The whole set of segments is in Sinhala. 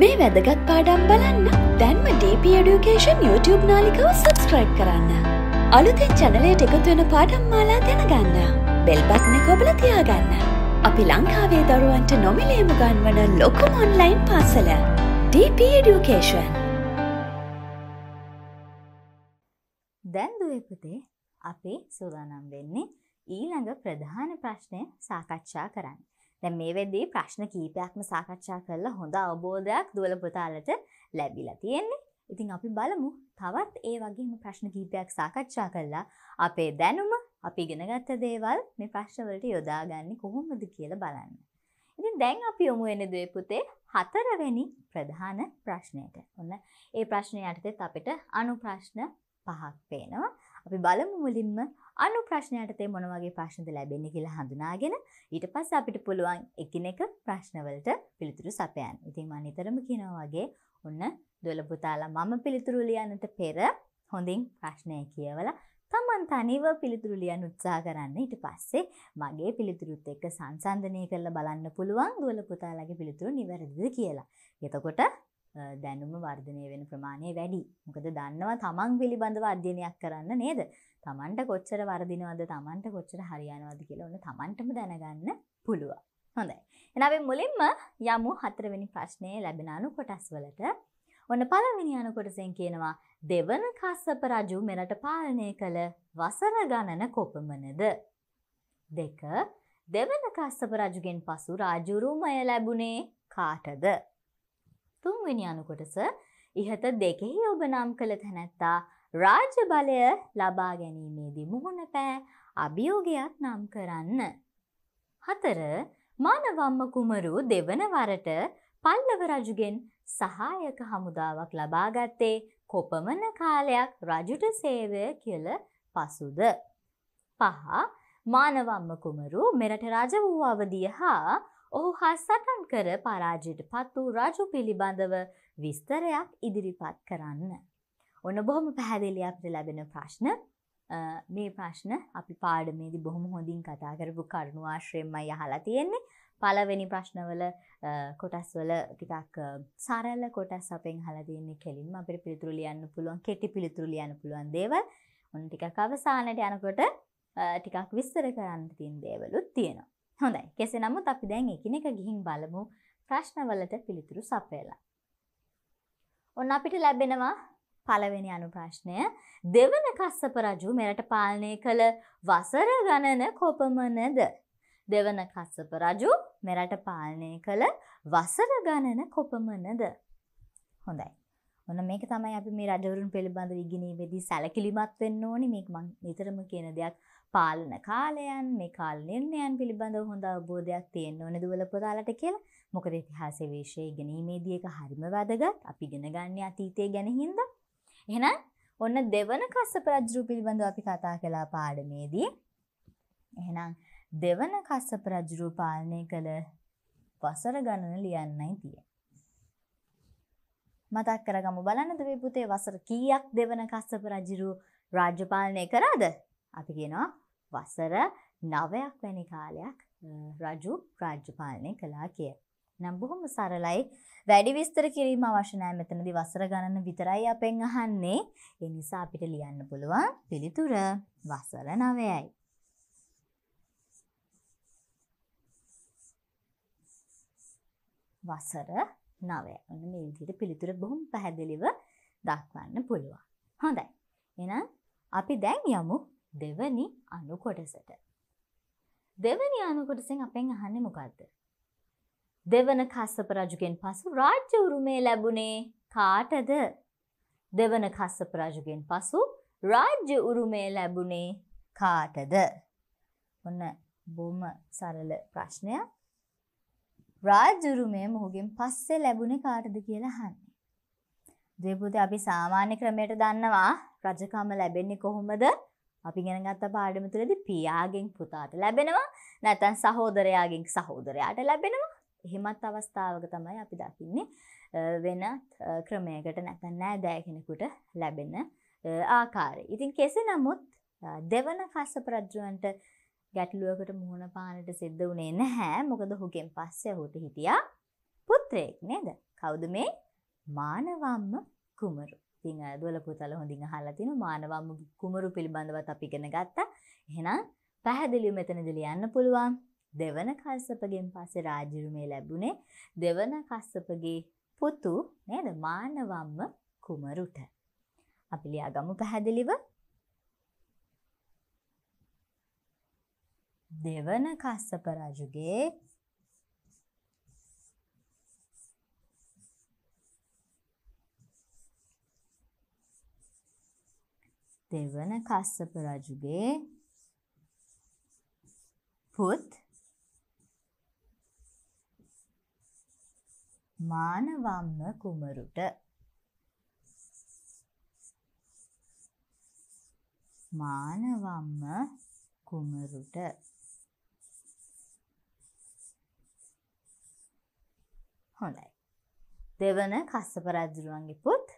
මේ වැදගත් පාඩම් බලන්න දැන්ම DP Education YouTube නාලිකව සබස්ක්‍රයිබ් කරන්න. අලුතෙන් චැනලයට එකතුවෙන පාඩම් මාලා දැනගන්න. බෙල්බත්න කොබල තියාගන්න. අපි ලංකාවේ දරුවන්ට නොමිලේම ගන්වන ලොකුම ඔන්ලයින් පාසල. DP Education. දැන්දුවේ පුතේ අපේ සූදානම් වෙන්නේ ඊළඟ ප්‍රධාන ප්‍රශ්නය සාකච්ඡා කරන්න. දැන් මේ වෙද්දී ප්‍රශ්න කීපයක්ම සාකච්ඡා කරලා හොඳ අවබෝධයක් දුවල පුතාලට ලැබිලා තියෙන්නේ. ඉතින් අපි බලමු තවත් ඒ වගේම ප්‍රශ්න කීපයක් සාකච්ඡා කරලා අපේ දැනුම අපි ඉගෙනගත්ත දේවල් මේ ප්‍රශ්නවලට යොදාගන්නේ කොහොමද කියලා බලන්න. ඉතින් දැන් අපි යොමු වෙන දේ පුතේ හතරවෙනි ප්‍රධාන ප්‍රශ්නයට. ඔන්න ඒ ප්‍රශ්නය යටතේත් අපිට අනු ප්‍රශ්න පහක් පේනවා. අපි බලමු මුලින්ම අනු ප්‍රශ්නයට තේ මොන වගේ ප්‍රශ්නද ලැබෙන්නේ කියලා හඳුනාගෙන ඊට පස්සේ අපිට පුළුවන් එකිනෙක ප්‍රශ්නවලට පිළිතුරු සපයන්න. ඉතින් මම නිතරම කියනවා වගේ ඔන්න දොළ පුතාලා මම පිළිතුරු ලියන්නට පෙර හොඳින් ප්‍රශ්නය කියවලා තමන් තනිව පිළිතුරු ලියන්න උත්සාහ කරන්න ඊට පස්සේ මගේ පිළිතුරුත් එක්ක සංසන්දනය කරලා බලන්න පුළුවන් දුවල පුතාලගේ පිළිතුරු නිවැරදිද කියලා. එතකොට දැනුම වර්ධනය වෙන ප්‍රමාණය වැඩි. මොකද දන්නවා තමන් පිළිබඳව අධ්‍යයනයක් කරන්න නේද? තමන්ට කොච්චර වරදිනවද තමන්ට කොච්චර හරියනවද කියලා ඔන්න තමන්ටම දැනගන්න පුළුව. හොඳයි. එනවෙ මුලින්ම යමු හතරවෙනි ප්‍රශ්නය ලැබෙනනු කොටස් වලට ඔන්න පළවෙනියන කොටසෙන් කියනවා දෙවන කස්සප රජු මෙරට පාලනය කළ වසර ගණන කොපමනද. දෙක දෙවන කස්සප රජුගෙන් පසු රාජුරුමය ලැබුණේ කාටද. තුන්වෙනි අනුකොටස ඉහත දෙකෙහි ඔබ නම් කළ තැනැත්තා රාජ්‍ය බලය ලබා ගැනීමේදී මුහුණ පෑ අභියෝගයක් නම් කරන්න. හතර මානවම්ම කුමරු දෙවන වරට පල්ලව රජුගෙන් සහායක හමුදාවක් ලබාගත්තේ කොපමණ කාලයක් රජුට සේවය කියල පසුද. පහ මානවම්ම කුමරු මෙරට රජ වූ අවදිය හා ඔහු හා සටන් කර පරාජයට පත් වූ රජු පිළිබඳව විස්තරයක් ඉදිරිපත් කරන්න. ඔන්න බොහොම පැහැදිලි අපට ලැබෙන ප්‍රශ්න මේ ප්‍රශ්න අපි පාඩමේදි බොහොම හොඳින් කතා කරපු කරුණු ආශ්‍රයෙන්මයි අහලා තියෙන්නේ පළවෙනි ප්‍රශ්නවල කොටස්වල ටිකක් සරල කොටස් අපෙන් අහලා තියෙන්නේ කෙලින්ම අපිට පිළිතුරු ලියන්න පුළුවන් කෙටි පිළිතුරු ලියන්න පුළුවන් දේවල් ඔන්න ටිකක් අවසානට යනකොට ටිකක් විස්තර කරන්න තියෙන දේවලුත් තියෙනවා. හොඳයි. කෙසේ නමුත් අපි දැන් එකිනෙක ගිහින් බලමු ප්‍රශ්නවලට පිළිතුරු සපයලා. ඔන්න අපිට ලැබෙනවා පළවෙනි අනුප්‍රශ්නය දෙවන කස්සප රජු මෙරට පාලනය කළ වසර ගණන කොපමණද දෙවන කස්සප රජු මෙරට පාලනය කළ වසර ගණන කොපමණද හොඳයි ඔන්න මේක තමයි අපි මේ රජවරුන් පිළිබඳ ඉගෙනීමේදී සැලකිලිමත් වෙන්න ඕනි මේක මම නිතරම කියන දෙයක් පාලන කාලයන් මේ කාල නිර්ණයන් පිළිබඳව හොඳ අවබෝධයක් තියෙන්න ඕනේ දුවල පුතාලට කියලා මොකද ඉතිහාසයේ විශේෂ ඉගෙනීමේදී ඒක හරිම වැදගත් අපි ඉගෙන ගන්න අතීතය ගැන හින්දා එහෙනම් ඔන්න දෙවන කස්සප රජු පිළිබඳව අපි කතා කළා පාඩමේදී. එහෙනම් දෙවන කස්සප රජු පාලනය කළ වසර ගණන ලියන්නයි තියෙන්නේ. මතක් කරගමු බලන්නද මේ පුතේ වසර කීයක් දෙවන කස්සප රජු රාජ්‍ය පාලනය කරාද? අපි කියනවා වසර 9ක් වැනි කාලයක් රජු රාජ්‍ය පාලනය කළා කියලා. නම් බොහොම සරලයි. වැඩි විස්තර කිරීම අවශ්‍ය නැහැ මෙතනදී වසර ගණන විතරයි අපෙන් අහන්නේ. ඒ නිසා අපිට ලියන්න පුළුවන් පිළිතුර වසර 9යි. වසර 9. ඔන්න මේ විදිහට පිළිතුර බොහොම පැහැදිලිව දක්වන්න පුළුවන්. හොඳයි. එහෙනම් අපි දැන් යමු දෙවනි අනු කොටසට. දෙවනි අනු කොටසෙන් අපෙන් අහන්නේ මොකද්ද? දෙවන කස්සප රජුගෙන් පසු රාජ්‍ය උරුමය ලැබුණේ කාටද? දෙවන කස්සප රජුගෙන් පසු රාජ්‍ය උරුමය ලැබුණේ කාටද? ඔන්න බොහොම සරල ප්‍රශ්නයක්. රාජ්‍ය උරුමය මොහුගෙන් පස්සේ ලැබුණේ කාටද කියලා අහන්නේ. දේපුති අපි සාමාන්‍ය ක්‍රමයට දන්නවා රජකම ලැබෙන්නේ කොහොමද? අපි ඉගෙන ගත්ත පාඩම තුළදී පියාගෙන් පුතාට ලැබෙනවා, නැත්නම් සහෝදරයාගෙන් සහෝදරයාට ලැබෙනවා, එහෙමත් අවස්ථාවක තමයි අපි දකින්නේ වෙනත් ක්‍රමයකට නැතන් නෑ දෑගෙනෙකුට ලැබෙන ආකාරය. ඉතින් කෙසේ නමුත් දෙවන කස්ස ප්‍රද්‍රවන්ට ගැටලුවකට මුහුණ පානට සිද්ධ වනේ නැහැ මොකද හුගෙන් පස්සය හුට හිටියා පුත්‍රයෙක් නේද කෞද මේ මානවම්ම කුමරු. ඉතිං දොල පුතල හොඳින් හලතින මානවම්ම කුමරු පිළිබඳවත් අපිගෙන ගත්තා එහෙනම් පැහැදිලි මෙතනදිලි යන්න පුළුවන් දෙවන කස්සපගෙන් පස්සේ රාජ්‍යරුමේ ලැබුණේ දෙවන කස්සපගේ පුතු නේද මානවම්ම කුමරුට. අපි ලියාගමු පැහැදිලිව. දෙවන කස්සප රජුගේ දෙවන කස්සප රජුගේ පුත් මානවම්ම කුමරුට මානවම්ම කුමරුට හොඳයි දෙවන කස්සප රජුරුවන්ගේ පුත්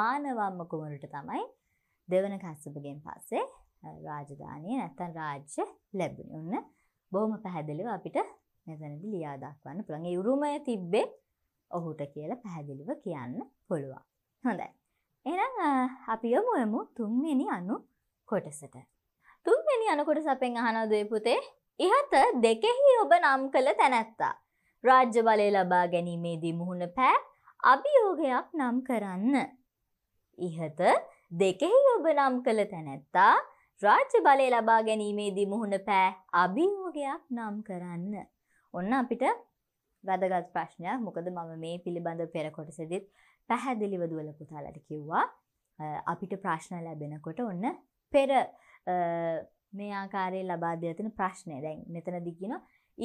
මානවම්ම කුමරුට තමයි දෙවන කස්සපගෙන් පස්සේ රාජධානය නැත්තන් රාජ්‍ය ලැබුණ ඔන්න බොහොම පැහැදිලිව අපිට මෙතැනදි ලියා දක්වන්න පුළන්ගේ යුරුමය තිබ්බේ ඔහුට කියල පැහැදිලිව කියන්න පුළුවන්. හොඳයි. එනම් අපි යොමුයමු තුන්වෙනි අනු කොටසට. තුන්වෙනි අනකොට සපෙන් අහනදය පුතේ ඉහත දෙකෙහි ඔබ නම් කළ තැනැත්තා. රාජ්‍ය බලය ලබා ගැනීමේදී මුහුණ පෑ අභියෝගයක් නම් කරන්න. ඉහත දෙකෙහි ඔබ නම් කළ තැනැත්තා රාජ්‍ය බලය ලබා ගැනීමේදී මුහුණ පෑ අභියෝගයක් නම් කරන්න. ඔන්න අපිට වැදගත් ප්‍රශ්නයක් මොකද මම මේ පිළිබඳ පෙරකොටසදිත් පැහැදිලිව දුවල පුතාලට කිව්වා අපිට ප්‍රශ්න ලැබෙනකොට ඔන්න පෙර මේ ආකාරය ලබාද ඇතන ප්‍රශ්නය දැන් මෙතන දිගින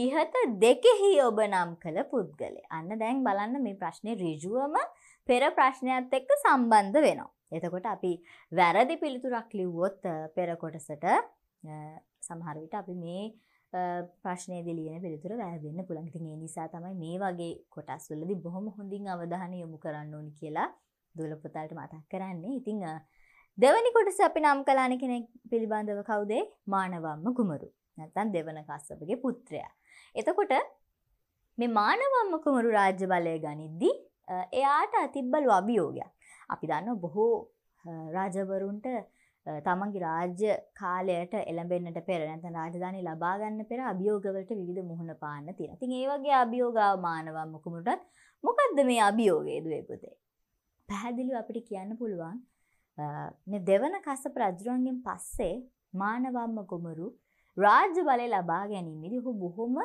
ඉහත දෙකෙහි ඔබ නම් කළ පුද්ගලය අන්න දැන් බලන්න මේ ප්‍රශ්නය රිජුවම පෙර ප්‍රශ්නයක්ත් එක්ක සම්බන්ධ වෙනවා. එතකොට අපි වැරදි පිළිතුරක් ලිව්වොත් පෙරකොටසට සමහරවිට අපි මේ ප්‍රශ්නයද ලියන පිළිතුර වැෑවෙන්න පුළන්තින් ඒ නිසා තමයි මේ වගේ කොටස් වලදි බොහොම හොඳින් අවධාන යොමු කරන්න ඕනි කියලා දුලපොතල්ට මතක් කරන්නේ ඉතිං දෙවනි කොටස අපි නම් කලාන කෙනෙක් පිළිබඳව කවුදේ මානවම්ම කුමරු නැත්තන් දෙවන කස්සපගේ පුත්‍රයා. එතකොට මේ මානවම්ම කුමරු රාජ්‍ය බලය ගනිද්දි එයාට අතිබ්බලු අභියෝගයක් අපි දන්න බොහෝ රාජවරුන්ට තමන්ගේ රාජ්‍ය කාලයට එළඹෙන්නට පෙර නැත්නම් රාජධානි ලබා ගන්න පෙර අභියෝගවලට විවිධ මුහුණ පාන්න තියෙනවා. ඉතින් ඒ වගේ අභියෝගාමානවම් මුකුමුටත් මොකද්ද මේ අභියෝගය දුවේ පුතේ? පැහැදිලිව අපිට කියන්න පුළුවන් මේ දෙවන කස්සප රජුරන්ගෙන් පස්සේ මානවම්ම කුමරු රාජ්‍ය බලය ලබා ගැනීමේදී ඔහු බොහොම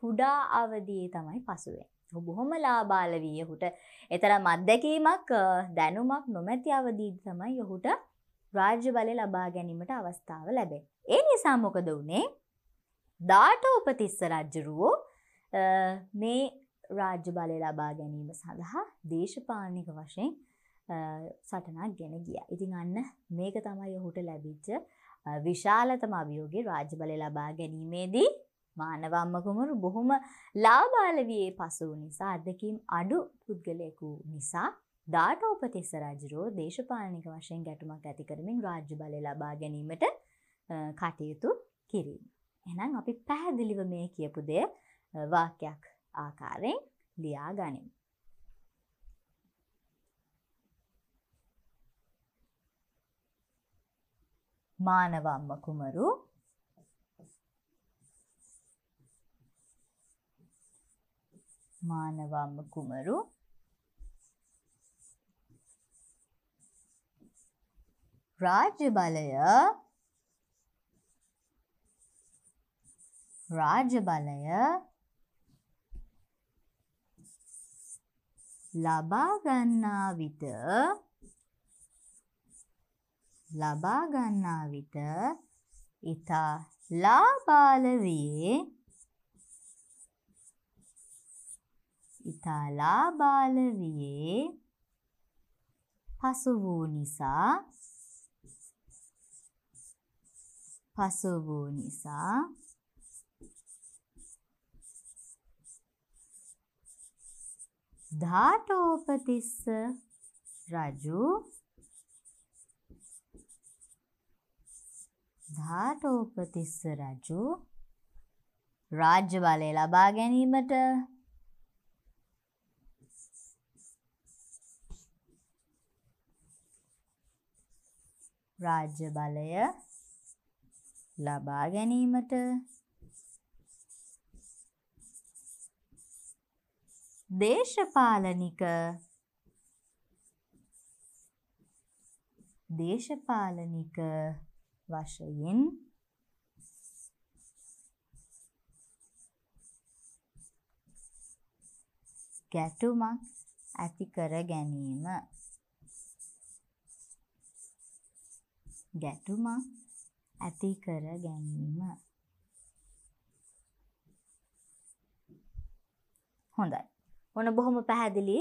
කුඩා අවදියේ තමයි පසුවෙන්. ඔහු බොහොම ලාබාල වී ඔහුට එතරම් අත්දැකීමක් දැනුමක් නොමැති අවදීදී තමයි ඔහුට රාජ්‍ය බලය ලබා ගැනීමට අවස්ථාව ලැබේ. ඒ නිසා මොකද වුණේ දාට උපතිස්ස රජ්ජරුවෝ මේ රාජ්‍ය බලය ලබා ගැනීම සඳහා දේශපාලනික වශයෙන් සටනක් ගෙන ගිය. ඉතින් අන්න මේක තමයි ඔහුට ලැබිච්ච විශාලතම අභියෝගේ රාජ්‍ය බලය ලබා ගැනීමේදී මානවම්ම කුමරු බොහොම ලාබාලවයේ පසු නිසා අදකින් අඩු පුද්ගලයෙකු නිසා දාට උපතිස්ස රජරෝ දේශපාලනික වශයෙන් ගැටුමක් ඇති කරමින් රාජ්‍ය බල ලබා ගැනීමට කටයුතු කිරීම. එනම් අපි පැහැදිලිව මේ කියපු දේ වාක්‍යයක් ආකාරයෙන් ලියා ගනින්. මානවම්ම කුමරු මානවම්ම කුමරු රාජ්‍ය බලය රාජ්‍ය බලය ලබා ගන්නා විට ලබා ගන්නා විට ඊතා ලාබාල වේ ඊතා ලාබාල වේ පසු වූ නිසා පසු වූ නිසා ධාටෝපතිස්ස රජු ධාටෝපතිස්ස රජු රාජ්‍ය බලය ලබා ගැනීමට රාජ්‍ය බලය ලබා ගැනීමට දේශපාලනික දේශපාලනික වශයෙන් ගැටුමක් ඇති කර ගැනීම ගැටුමක් ඇති කර ගැනීම හොඳයි ඔන බොහොම පැහැදිලි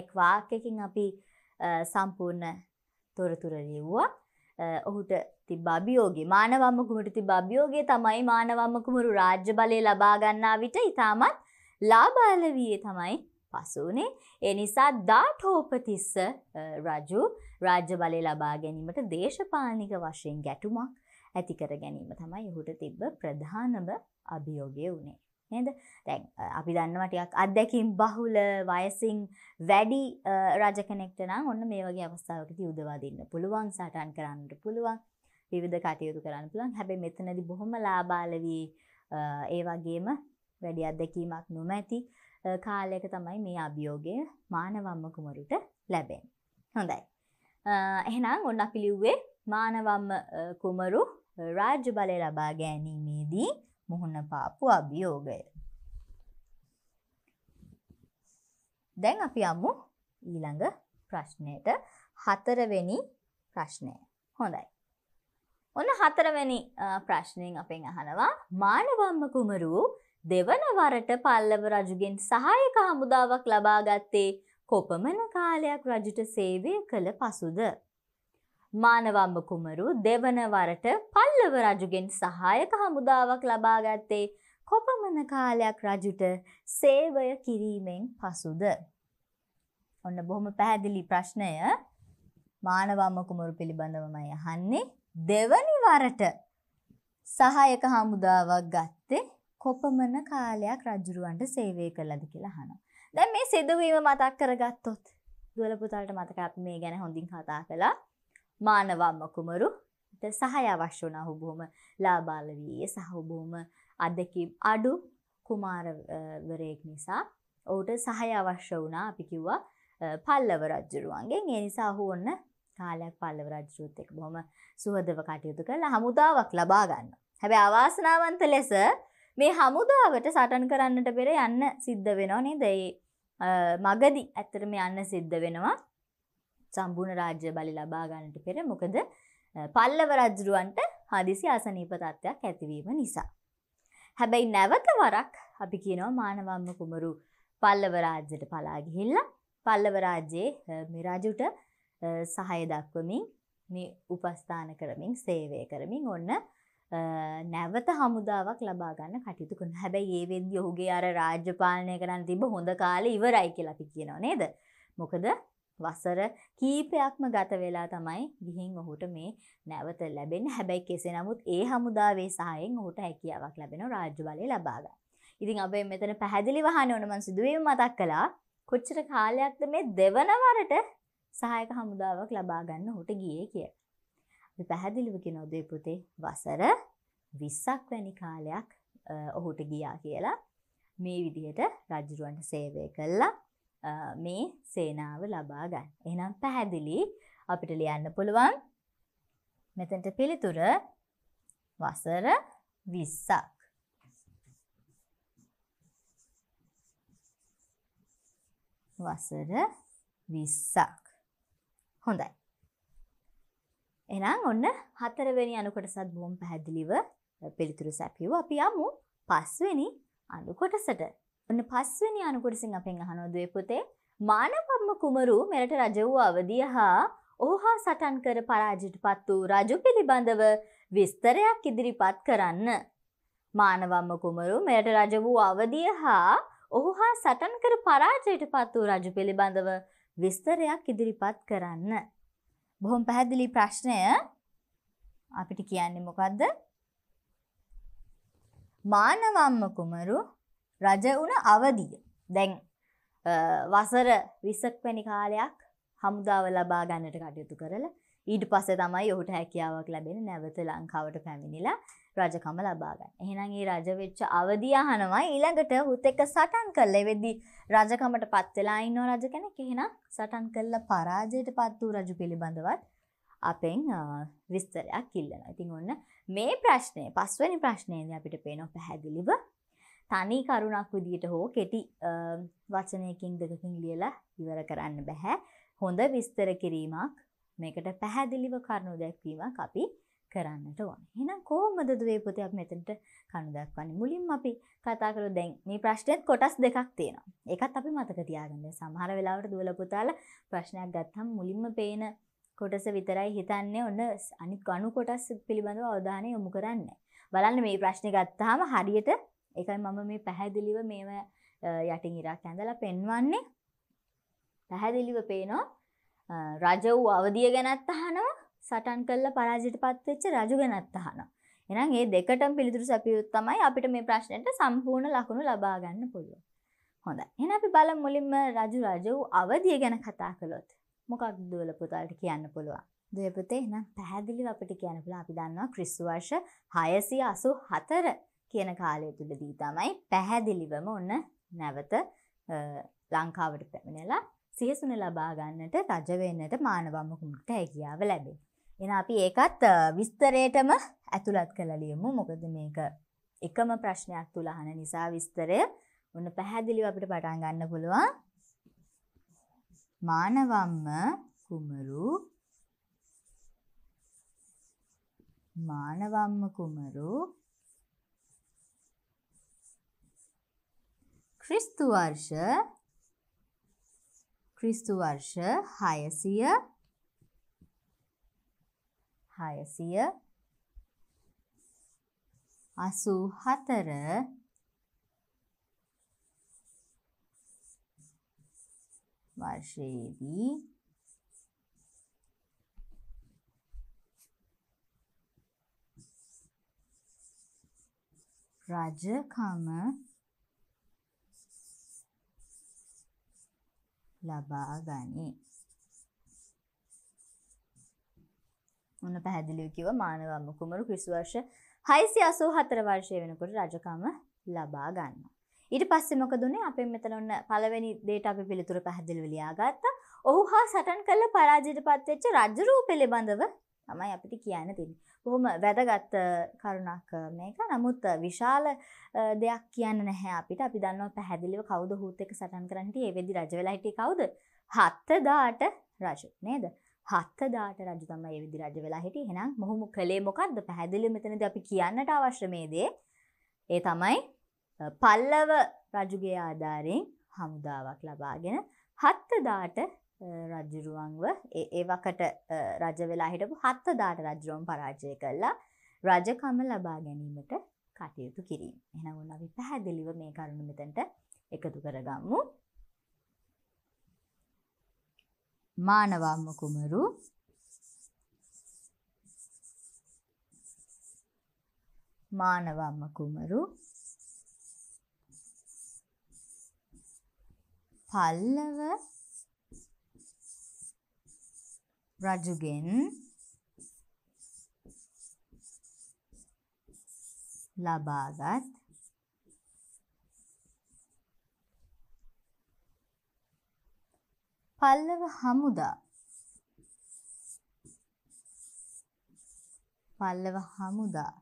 එක් වාක්‍යකින් අපි සම්පූර්ණ තොරතුර ලියව්වා ඔහුට තිබාභියෝගේ මානවම්මකුමට තිබාභියෝගේ තමයි මානවම්මකුමරු රාජ්‍ය බලය ලබාගන්නා විට ඉතාමත් ලාබාලවයේ තමයි පසුවනේ ඒ නිසා දාඨෝපතිස්ස රජු රාජ්‍ය බලය ලබා ගැනීමට දේශපාලනික වශයෙන් ගැටුමක් ඇති කර ගැනීම තමයි ඔහුට තිබ්බ ප්‍රධානම අභියෝගය වුණේ. නේද? දැන් අපි දන්නවා ටිකක් අත්දැකීම් බහුල වයසින් වැඩි රජ කෙනෙක්ට නම් ඔන්න මේ වගේ අවස්ථාවකදී උදවා දෙන්න පුළුවන්, සටන් කරන්නට පුළුවන්, විවිධ කටයුතු කරන්න පුළුවන්. හැබැයි මෙතනදී බොහොම ලාබාල වී ඒ වගේම වැඩි අත්දැකීමක් නොමැති කාලයක තමයි මේ අභියෝගය මානවම්ම කුමරුට ලැබෙන්. හොඳයි. එහෙනම් ඔන්න පිළිව්වේ මානවම්ම කුමරු රාජ්‍ය බලය ලබා ගෑනීමේදී මුහුණ පාපු අභියෝගය. දැන් අපි අම්මු ඊළඟ ප්‍රශ්නයට හතරවෙනි ප්‍රශ්නය හොඳයි. ඔන්න හතරවැනි ප්‍රශ්නයෙන් අපෙන් අහනවා මානවම්ම කුමරු දෙවන වරට පල්ලව රජුගෙන් සහායක හමුදාවක් ලබාගත්තේ කොපමණ කාලයක් රජුට සේවය කළ පසුද. මානවම්ම කුමරු දෙවන වරට පල්ලව රජුගෙන් සහායක හමුදාවක් ලබාගත්තේ කොපමණ කාලයක් රජුට සේවය කිරීමෙන් පසුද. ඔන්න බොහොම පැහැදිලි ප්‍රශ්නය මානවම්ම කුමරු පිළිබඳවමයි අහන්නේ දෙවනි වරට සහායක හමුදාවක් ගත්තේ කොපමණ කාලයක් රජුරුවන්ට සේවය කළද කියලා අහනවා. දැන් මේ සිදුවීම මතක් කරගත්තොත් දුවල පුතාලට මතකයි අපි මේ ගැන හොඳින් කතා කළා. මානවම්ම කුමරු ට සහය අවශ්‍ය වුණා ඔහු බොහොම ලාබාල වී සහ ඔහු බොහොම අදකීම් අඩු කුමාරවරයෙක් නිසා ඔහුට සහය අවශ්‍ය වුණා අපි කිව්වා පල්ලව රජුරුවන්ගෙන් ඒ නිසා ඔහු ඔන්න කාලයක් පල්ලව රජුරුවත් එක්ක බොහොම සුහදව කටයුතු කරලා හමුදාවක් ලබා ගන්නවා. හැබැයි අවාසනාවන්ත ලෙස මේ හමුදාවට සටන් කරන්නට පෙර යන්න සිද්ධ වෙනවා නේද ඒ මගදී ඇත්තටම යන්න සිද්ධ වෙනවා සම්බුණ රාජ්‍ය බලි ලබා ගන්නට පෙර මොකද පල්ලව රජුරවන්ට හදිසි අසනීප තත්ත්වයක් ඇතිවීම නිසා හැබැයි නැවත වරක් අපි කියනවා මානවම්ම කුමරු පල්ලව රාජ්‍යයට පලා ගිහිල්ලා පල්ලව රාජ්‍යයේ මේ රජුට සහය දක්වමින් මේ උපස්ථාන කරමින් සේවය කරමින් ඔන්න නැවත හමුදාවක් ලබා ගන්න කටයුතු කරන හැබැයි ඒ වෙද්දි ඔහුගේ අර රාජ්‍යපාලනය කරන්න තිබ්බ හොඳ කාලේ ඉවරයි කියලා අපි කියනවා නේද? මොකද වසර කීපයක්ම ගත වෙලා තමයි ගිහින් ඔහුට මේ නැවත ලැබෙන හැබැයි කෙසේ නමුත් ඒ හමුදාවේ සහයෙන් ඔහුට හැකියාවක් ලැබෙනවා රාජ්‍ය බලය ලබා ගන්න. ඉතින් අපි මෙතන පැහැදිලිව අහන්න ඕන මං සිදුවීම මතක් කළා. කොච්චර කාලයක්ද මේ දෙවන වරට සහායක හමුදාවක් ලබා ගන්න ඔහුට ගියේ කියලා. අපි පැහැදිලිව කියන උදේ පුතේ වසර 20ක් වැනි කාලයක් ඔහුට ගියා කියලා මේ විදිහට රජුරවන්ට සේවය කළා මේ සේනාව ලබා ගන්න. එහෙනම් පැහැදිලි අපිට ලියන්න පුළුවන් මෙතනට පිළිතුර වසර 20ක් වසර 20ක් හොඳයි එහෙනම් ඔන්න හතරවෙනි අනුකොටසත් බොහොම පැහැදිලිව පිළිතුරු සැපියුව. අපි යමු පස්වෙනි අනුකොටසට. ඔන්න පස්වෙනි අනුකොටසින් අපෙන් අහනවා දුවේ පුතේ මානවම්ම කුමරු මෙරට රජ වූ අවදිය හා ඔහු හා සටන් කර පරාජයටපත් වූ රජු පිළිබඳව විස්තරයක් ඉදිරිපත් කරන්න. මානවම්ම කුමරු මෙරට රජ වූ අවදිය හා ඔහු හා සටන් කර පරාජයටපත් වූ රජු පිළිබඳව විස්තරයක් ඉදිරිපත් කරන්න. බොහොම පැහැදිලි ප්‍රශ්නය අපිට කියන්නේ මොකක්ද? මානවම්ම කුමරු රජ වුණ අවධිය. දැන් වසර 20ක් වැනි කාලයක් හමුදාව ලබා ගන්නට කටයුතු කරලා ඊට පස්සේ තමයි ඔහුට හැකියාවක් ලැබෙන්නේ නැවත ලංකාවට පැමිණිලා රජකම ලබා ගන්න. එහෙනම් මේ රජ වෙච්ච අවධිය අහනවා ඊළඟට හුත් එක්ක සටන් කළා. වෙද්දි රජකමට පත් වෙලා ඉන්න රජ කෙනෙක් එහෙනම් සටන් කළා පරාජයට පත් වූ රජු පිළිබඳවත් අපෙන් විස්තරයක් ඉල්ලනවා. ඉතින් ඔන්න මේ ප්‍රශ්නේ පස්වෙනි ප්‍රශ්නේදී අපිට පේනවා පැහැදිලිව තනි කරුණක් විදියට හෝ කෙටි වචනයකින් දෙකකින් ලියලා ඉවර කරන්න බෑ. හොඳ විස්තර කිරීමක් මේකට පැහැදිලිව කරුණු දැක්වීමක් අපි කරන්නට ඕන එහෙනම් කොහොමද දුවේ පුතේ අපි මෙතනට කණු දක්වන්නේ මුලින්ම අපි කතා කළා දැන් මේ ප්‍රශ්නෙත් කොටස් දෙකක් තියෙනවා ඒකත් අපි මතක තියාගන්න සමහර වෙලාවට දුවලා පුතාලා ප්‍රශ්නයක් ගත්තම මුලින්ම පේන කොටස විතරයි හිතන්නේ ඔන්න අනිත් අනු කොටස් පිළිබඳව අවධානය යොමු කරන්නේ බලන්න මේ ප්‍රශ්නේ ගත්තාම හරියට ඒකයි මම මේ පැහැදිලිව මේව යටින් ඉරක් ඇඳලා පෙන්වන්නේ පැහැදිලිව පේනවා රජ වූ අවධිය ගැනත් අහනවා සටන් කළා පරාජයටපත් වෙච්ච රජු ගැනත් අහනවා. එහෙනම් මේ දෙකටම පිළිතුරු සැපියොත් තමයි අපිට මේ ප්‍රශ්නෙට සම්පූර්ණ ලකුණු ලබා ගන්න පුළුවන්. හොඳයි. එහෙනම් අපි බලමු මුලින්ම රජු රජු අවධිය ගැන කතා කළොත් මොකක්ද දුවල පුතාලට කියන්න පුළුවන්. දුවේ පුතේ එහෙනම් පැහැදිලිව අපිට කියන්න පුළුවන් අපි දන්නවා ක්‍රිස්තු වර්ෂ 684 කියන කාලය තුලදී තමයි පැහැදිලිවම ඔන්න නැවත ලංකාවට පැමිණලා සියසුන ලබා ගන්නට රජ වෙන්නට මානවම් කුමරුට හැකියාව ලැබෙන්නේ. එන අපි ඒකත් විස්තරයටම ඇතුළත් කළලියමු මොකද මේක එකම ප්‍රශ්නයක් තුළහන නිසා විස්තරය ඔන්න පැහැදිලිව අපිට පටන් ගන්න පුළුවන් මානවම්ම කුමරු මානවම්ම කුමරු ක්‍රිස්තු වර්ෂ ක්‍රිස්තු වර්ෂ 600 හයසිය අසූ හතර වර්ෂයේදී රජකම ලබා ගනී ඔන්න පැහැදිලිව කිව මානවම්ම කුමරු ක්‍රිස්වර්ෂ හයිසි අසූ හතර වර්ෂය වෙනකොට රජකම ලබා ගන්න. ඊට පස්සේ මොක දුන්නේ අපේ මෙතන ඔන්න පළවෙනි දේට අපි පිළිතුර පැහැදිලිව ලියාගත්තා. ඔහු හා සටන් කළ පරාජයට පත්වෙච්ච රජුරූ පිළිබඳව තමයි අපිට කියන්න තින්නේ. බොහොම වැදගත් කරුණක් මේක. නමුත් විශාල දෙයක් කියන්න නැහැ අපිට. අපි දන්නවා පැහැදිලිව කවුද හූත් එක සටන් කරන්නේ. ඒ වෙදි රජ වෙලා හිටියේ කවුද? 7000ට රජු නේද? හත්තදාට රජු තමයි ඒ විදිහට රජ වෙලා හිටියේ. එහෙනම් මොහු කලේ මොකද්ද? පැහැදිලිව මෙතනදී අපි කියන්නට අවශ්‍ය මේ දේ. ඒ තමයි පල්ලව රජුගේ ආධාරයෙන් හමුදාවක් ලබාගෙන හත්තදාට රජුරුවන්ව ඒවකට රජ වෙලා හිටපු හත්තදාට රජරුවන් පරාජය කළා. රජකම ලබා ගැනීමට කටයුතු කිරීම. එහෙනම් අපි පැහැදිලිව මේ කරුණු මෙතනට එකතු කරගමු. మానవామ్మ కుమారు మానవామ్మ కుమారు පල්ලව රජුගෙන් ලබාගත් පල්ලව හමුදා පල්ලව හමුදා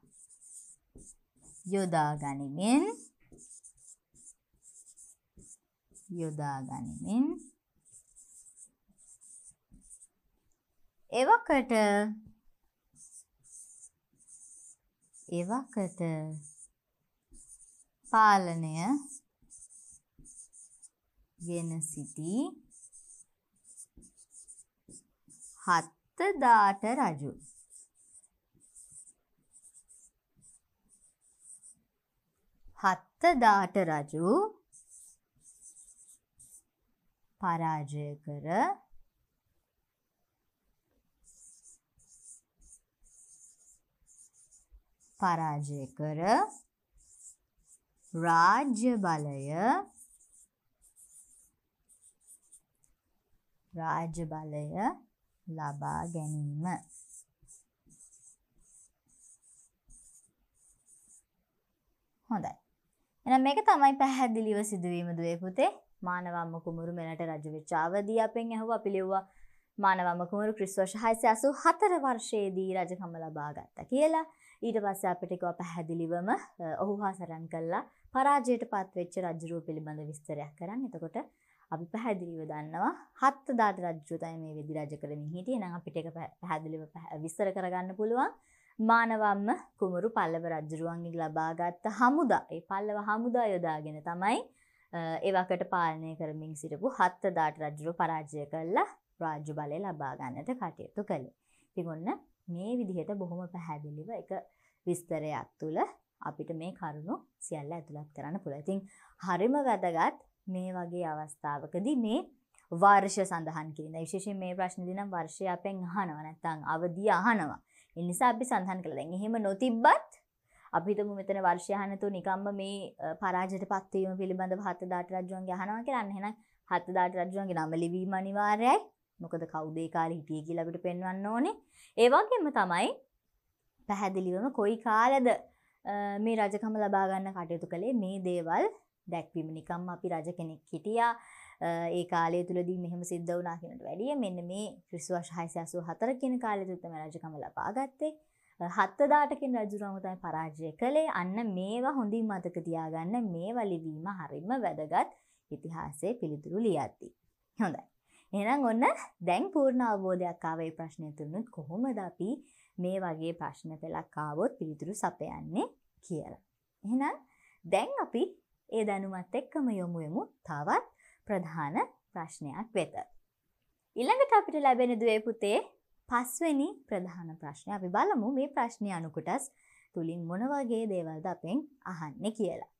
යොදා ගනිමින් යොදා ගනිමින් එවකට එවකට පාලනය ගෙන සිටී හත්දාට රජු හත්දාට රජු පරාජය කර පරාජය කර රාජ්‍ය බලය රාජ්‍ය බලය ලබා ගැනීම හොඳයි එහෙනම් මේක තමයි පැහැදිලිව සිදුවීම දුවේ පුතේ මානවම්ම කුමරු මෙලට රජ වෙච්ච අවදී අපෙන් ඇහුවා අපි ලිව්වා මානවම්ම කුමරු ක්‍රිස්තු වර්ෂ 684 වර්ෂයේදී රජකම ලබා ගත්තා කියලා ඊට පස්සේ අපිට කිව්වා පැහැදිලිවම ඔහු හා සරන් කළා පරාජයට පත්වෙච්ච රජුරුව පිළිබඳ විස්තරයක් කරන්න. එතකොට අපි පැහැදිලිව දන්නවා හත්දාත රජුව තමයි මේ වෙදි රජ කරමින් හිටියේ. නම් අපිට ඒක පැහැදිලිව විස්තර කරගන්න පුළුවන්. මානවම්ම කුමරු පල්ලව රජුරුවන්ගෙන් ලබාගත් හමුදා. ඒ පල්ලව හමුදා යොදාගෙන තමයි ඒවකට පාලනය කරමින් සිටපු හත්දාට රජුරු පරාජය කළා රාජ්‍ය බලය ලබා ගන්නට කටයුතු කළේ. ඉතින් ඔන්න මේ විදිහට බොහොම පැහැදිලිව එක විස්තරයක් තුළ අපිට මේ කරුණු සියල්ල ඇතුළත් කරන්න පුළුවන්. ඉතින් හරිම වැදගත් මේ වගේ අවස්ථාවකදී මේ වර්ෂ සඳහන් කිරීම. විශේෂයෙන් මේ ප්‍රශ්නේදී නම් වර්ෂය අපෙන් අහනවා නැත්නම් අවධිය අහනවා. ඒ නිසා අපි සඳහන් කළා. දැන් එහෙම නොතිබ්බත් අපි හිතමු මෙතන වර්ෂය අහනතු නිකම්ම මේ පරාජයටපත් වීම පිළිබඳව හත්දාට රජුන්ගේ අහනවා කියලා. එහෙනම් හත්දාට රජුන්ගේ නම ලිවීම අනිවාර්යයි. මොකද කවුද ඒ කාලේ හිටියේ කියලා අපිට පෙන්වන්න ඕනේ. ඒ වගේම තමයි පැහැදිලිවම කොයි කාලෙද මේ රජකම ලබා ගන්න කටයුතු කළේ මේ දේවල් දැක්වීම නිකම් අපි රජ කෙනෙක් හිටියා ඒ කාලය තුළදී මෙහෙම සිද්ධ වුණා කියනට වැඩිය මෙන්න මේ ක්‍රිස්වර්ෂ 684 කියන කාලය තුල තමයි රජකම ලබා ගත්තේ. හත්දාටකින් රජුරම තමයි පරාජය කළේ. අන්න මේවා හොඳින් මතක තියාගන්න මේවා ලිවීම හරිම වැදගත් ඉතිහාසයේ පිළිතුරු ලියද්දී. හොඳයි. එහෙනම් ඔන්න දැන් පූර්ණ අවබෝධයක් ආවේ ප්‍රශ්නය තුලින් කොහොමද අපි මේ වගේ ප්‍රශ්න පෙළක් ආවොත් පිළිතුරු සපයන්නේ කියලා. එහෙනම් දැන් අපි ඒ දැනුමත් එක්කම යොමුයමු තවත් ප්‍රධාන ප්‍රශ්නයක් වෙත. ඉළඟට අපිට ලැබෙන දේ පුතේ පස්වෙනි ප්‍රධාන ප්‍රශ්නය අපි බලමු මේ ප්‍රශ්නය අනුකොටස් තුළින් මොනවගේ දේවල්ද අපෙන් අහන්න කියලා.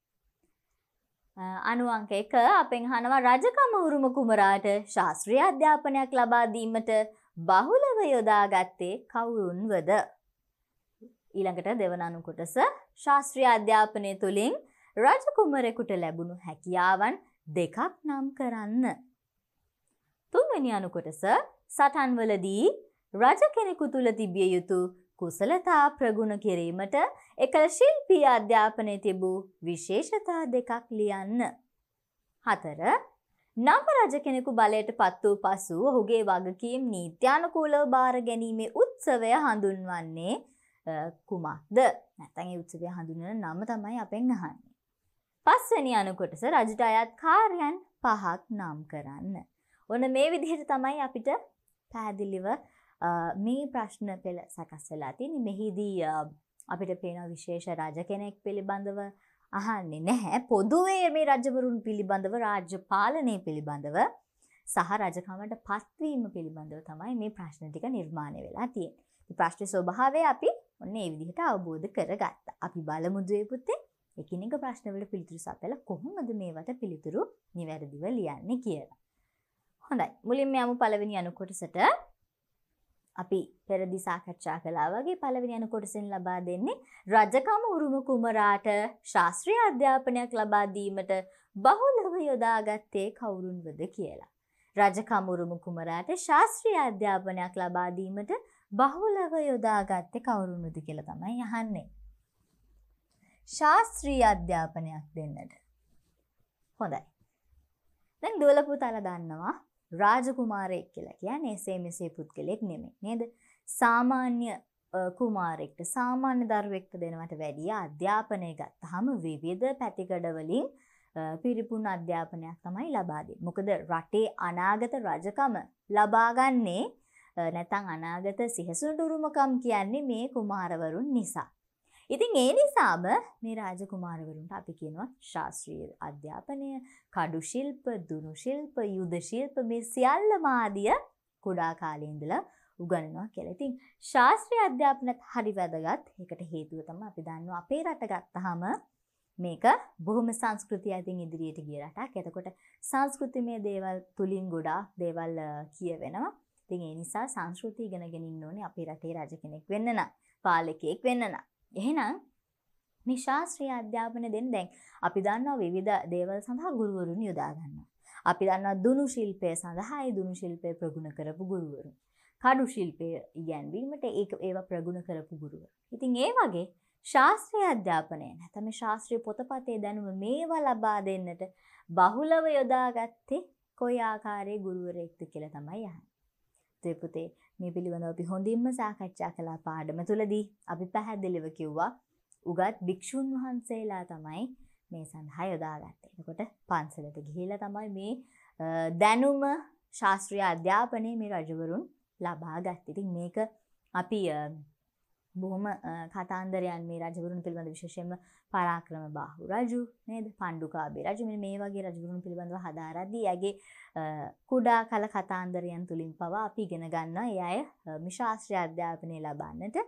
අනුවංක එක අපෙන් හනවා රජකම උරුම කුමරාට ශාස්ත්‍රීය අධ්‍යාපනයක් ලබාදීමට බහුලව යොදාගත්තේ කවුරුන්වද. ඊළඟට දෙවන අනුකොටස ශාස්ත්‍රීය අධ්‍යාපනය තුළින් රජකුමරෙකුට ලැබුණු හැකියාවන් දෙකක් නම් කරන්න. තුන්වැනි අනුකොටස සටන්වලදී රජ කෙනෙකු තුළ තිබිය යුතු කුසලතා ප්‍රගුණ කිරීමට එකල ශිල්පී අධ්‍යාපනය තිබූ විශේෂතා දෙකක් ලියන්න. හතර නම රජ කෙනෙකු බලයට පත් වූ පසු ඔහුගේ වගකීම් නීත්‍යානුකූලව බාර ගැනීමේ උත්සවය හඳුන්වන්නේ කුමක්ද නැතැන් උත්සවය හඳුනන නම තමයි අපෙන් අහන්නේ. පස්වැනි අනුකොටස රජුට අයත් කාර්යන් පහක් නම් කරන්න. ඔන්න මේ විදිහට තමයි අපිට පැහැදිලිව මේ ප්‍රශ්න පෙළ සකස් වෙලා තියෙන්නේ. මෙහිදී අපිට පේන විශේෂ රජ කෙනෙක් පිළිබඳව අහන්නේ නැහැ. පොදුවේ මේ රජවරුන් පිළිබඳව රාජ්‍ය පාලනය පිළිබඳව සහ රජකමට පත්වීම පිළිබඳව තමයි මේ ප්‍රශ්න ටික නිර්මාණය වෙලා තියෙන්නේ. ප්‍රශ්න ස්වභාවය අපි ඔන්න ඒ විදිහට අවබෝධ කරගත්තා. අපි බලමුදුවේ පුතේ එකිනෙක ප්‍රශ්නවල පිළිතුරු සපයලා කොහොමද මේවට පිළිතුරු නිවැරදිව ලියන්නේ කියලා. හොඳයි. මුලින්ම යමු පළවෙනි අනු කොටසට. අපි පෙරදි සාකච්ඡා කළා වගේ පළවෙනි අනු කොටසෙන් ලබා දෙන්නේ රජකම උරුම කුමරාට ශාස්ත්‍රීය අධ්‍යාපනයක් ලබා දීමට බහුලව යොදාගත්තේ කවුරුන්වද කියලා. රජකම උරුම කුමරාට ශාස්ත්‍රීය අධ්‍යාපනයක් ලබා දීමට බහුලව යොදාගත්තේ කවුරුන්වද කියලා තමයි අහන්නේ. ශාස්ත්‍රීය අධ්‍යාපනයක් දෙන්නට. හොඳයි. දැන් දුවලපුතල දන්නවා රාජකුමාරයෙක් කියලා කියන්නේ එසේ මෙසේ පුද්ගලෙක් නෙමෙයි නේද? සාමාන්‍ය කුමාරෙක්ට සාමාන්‍ය දරුවෙක්ට දෙනවට වැඩිය අධ්‍යාපනය ගත්තහම විවිධ පැතිකඩවලින් පිරිපුන් අධ්‍යාපනයක් තමයි ලබාදේ. මොකද රටේ අනාගත රජකම ලබාගන්නේ නැතන් අනාගත සිහසුඩුරුමකම් කියන්නේ මේ කුමාරවරුන් නිසා. ඉතින් ඒ නිසාම මේ රාජකුමාරවරුන්ට අපි කියනවා ශාස්ත්‍රීය අධ්‍යාපනය කඩු ශිල්ප දුනු ශිල්ප යුද ශිල්ප මේ සියල්ල මාදිය කුඩා කාලේ ඉඳලා උගන්නවා කියලා. ඉතින් ශාස්ත්‍රීය අධ්‍යාපනත් හරි වැදගත්. ඒකට හේතුව තමයි අපි දන්නවා අපේ රට ගත්තාම මේක බොහොම සංස්කෘතිය අතින් ඉදිරියට ගිය රටක්. එතකොට සංස්කෘතිමය දේවල් තුලින් ගොඩාක් දේවල් කියවෙනවා. ඉතින් ඒ නිසා සංස්කෘතිය ඉගෙන ගෙන ඉන්න ඕනේ අපේ රටේ රජ කෙනෙක් වෙන්න නම්, පාලකයෙක් වෙන්න නම්. එහෙනම් මේ ශාස්ත්‍රීය අධ්‍යාපන දෙන්න දැන් අපි දන්නවා විවිධ දේවල් සඳහා ගුරුවරුන් යොදා ගන්නවා. අපි දන්නවා දුනු ශිල්පය සඳහා ඒ දුනු ශිල්පය ප්‍රගුණ කරපු ගුරුවරු. කඩු ශිල්පය ඉගැන්වීමට ඒක ඒවා ප්‍රගුණ කරපු ගුරුවරු. ඉතින් ඒ වගේ ශාස්ත්‍රීය අධ්‍යාපනය නැත්නම් ශාස්ත්‍රීය පොතපතේ දැනුම මේවා ලබා දෙන්නට බහුලව යොදාගත්තේ කොයි ආකාරයේ ගුරුවරයෙක්ද කියලා තමයි අහන්නේ. දෙපොතේ මේ පිළිබඳව අපි හොඳින්ම සාකච්ඡා කළා පාඩම තුලදී අපි පැහැදිලිව කිව්වා උගත් භික්ෂුන් වහන්සේලා තමයි මේ සඳහා යොදාගත්තේ. එතකොට පන්සලට ගිහිල්ලා තමයි මේ දැනුම ශාස්ත්‍රීය අධ්‍යාපනයේ මේ රජවරුන් ලබා ගත්තේ. ඉතින් මේක අපි බොහොම කතාන්දරයන් මේ රජවරුන් පිළිබඳ විශේෂයෙන්ම පරාක්‍රම බාහු රජු නේද පණ්ඩුකාභය රජු මෙන්න මේ වගේ රජවරුන් පිළිබඳව හදාරද්දී ඇගේ කුඩා කල කතාන්දරයන් තුලින් පවා අපි ඉගෙන ගන්නවා ඒ අය මේ ශාස්ත්‍රීය අධ්‍යාපනය ලබන්නට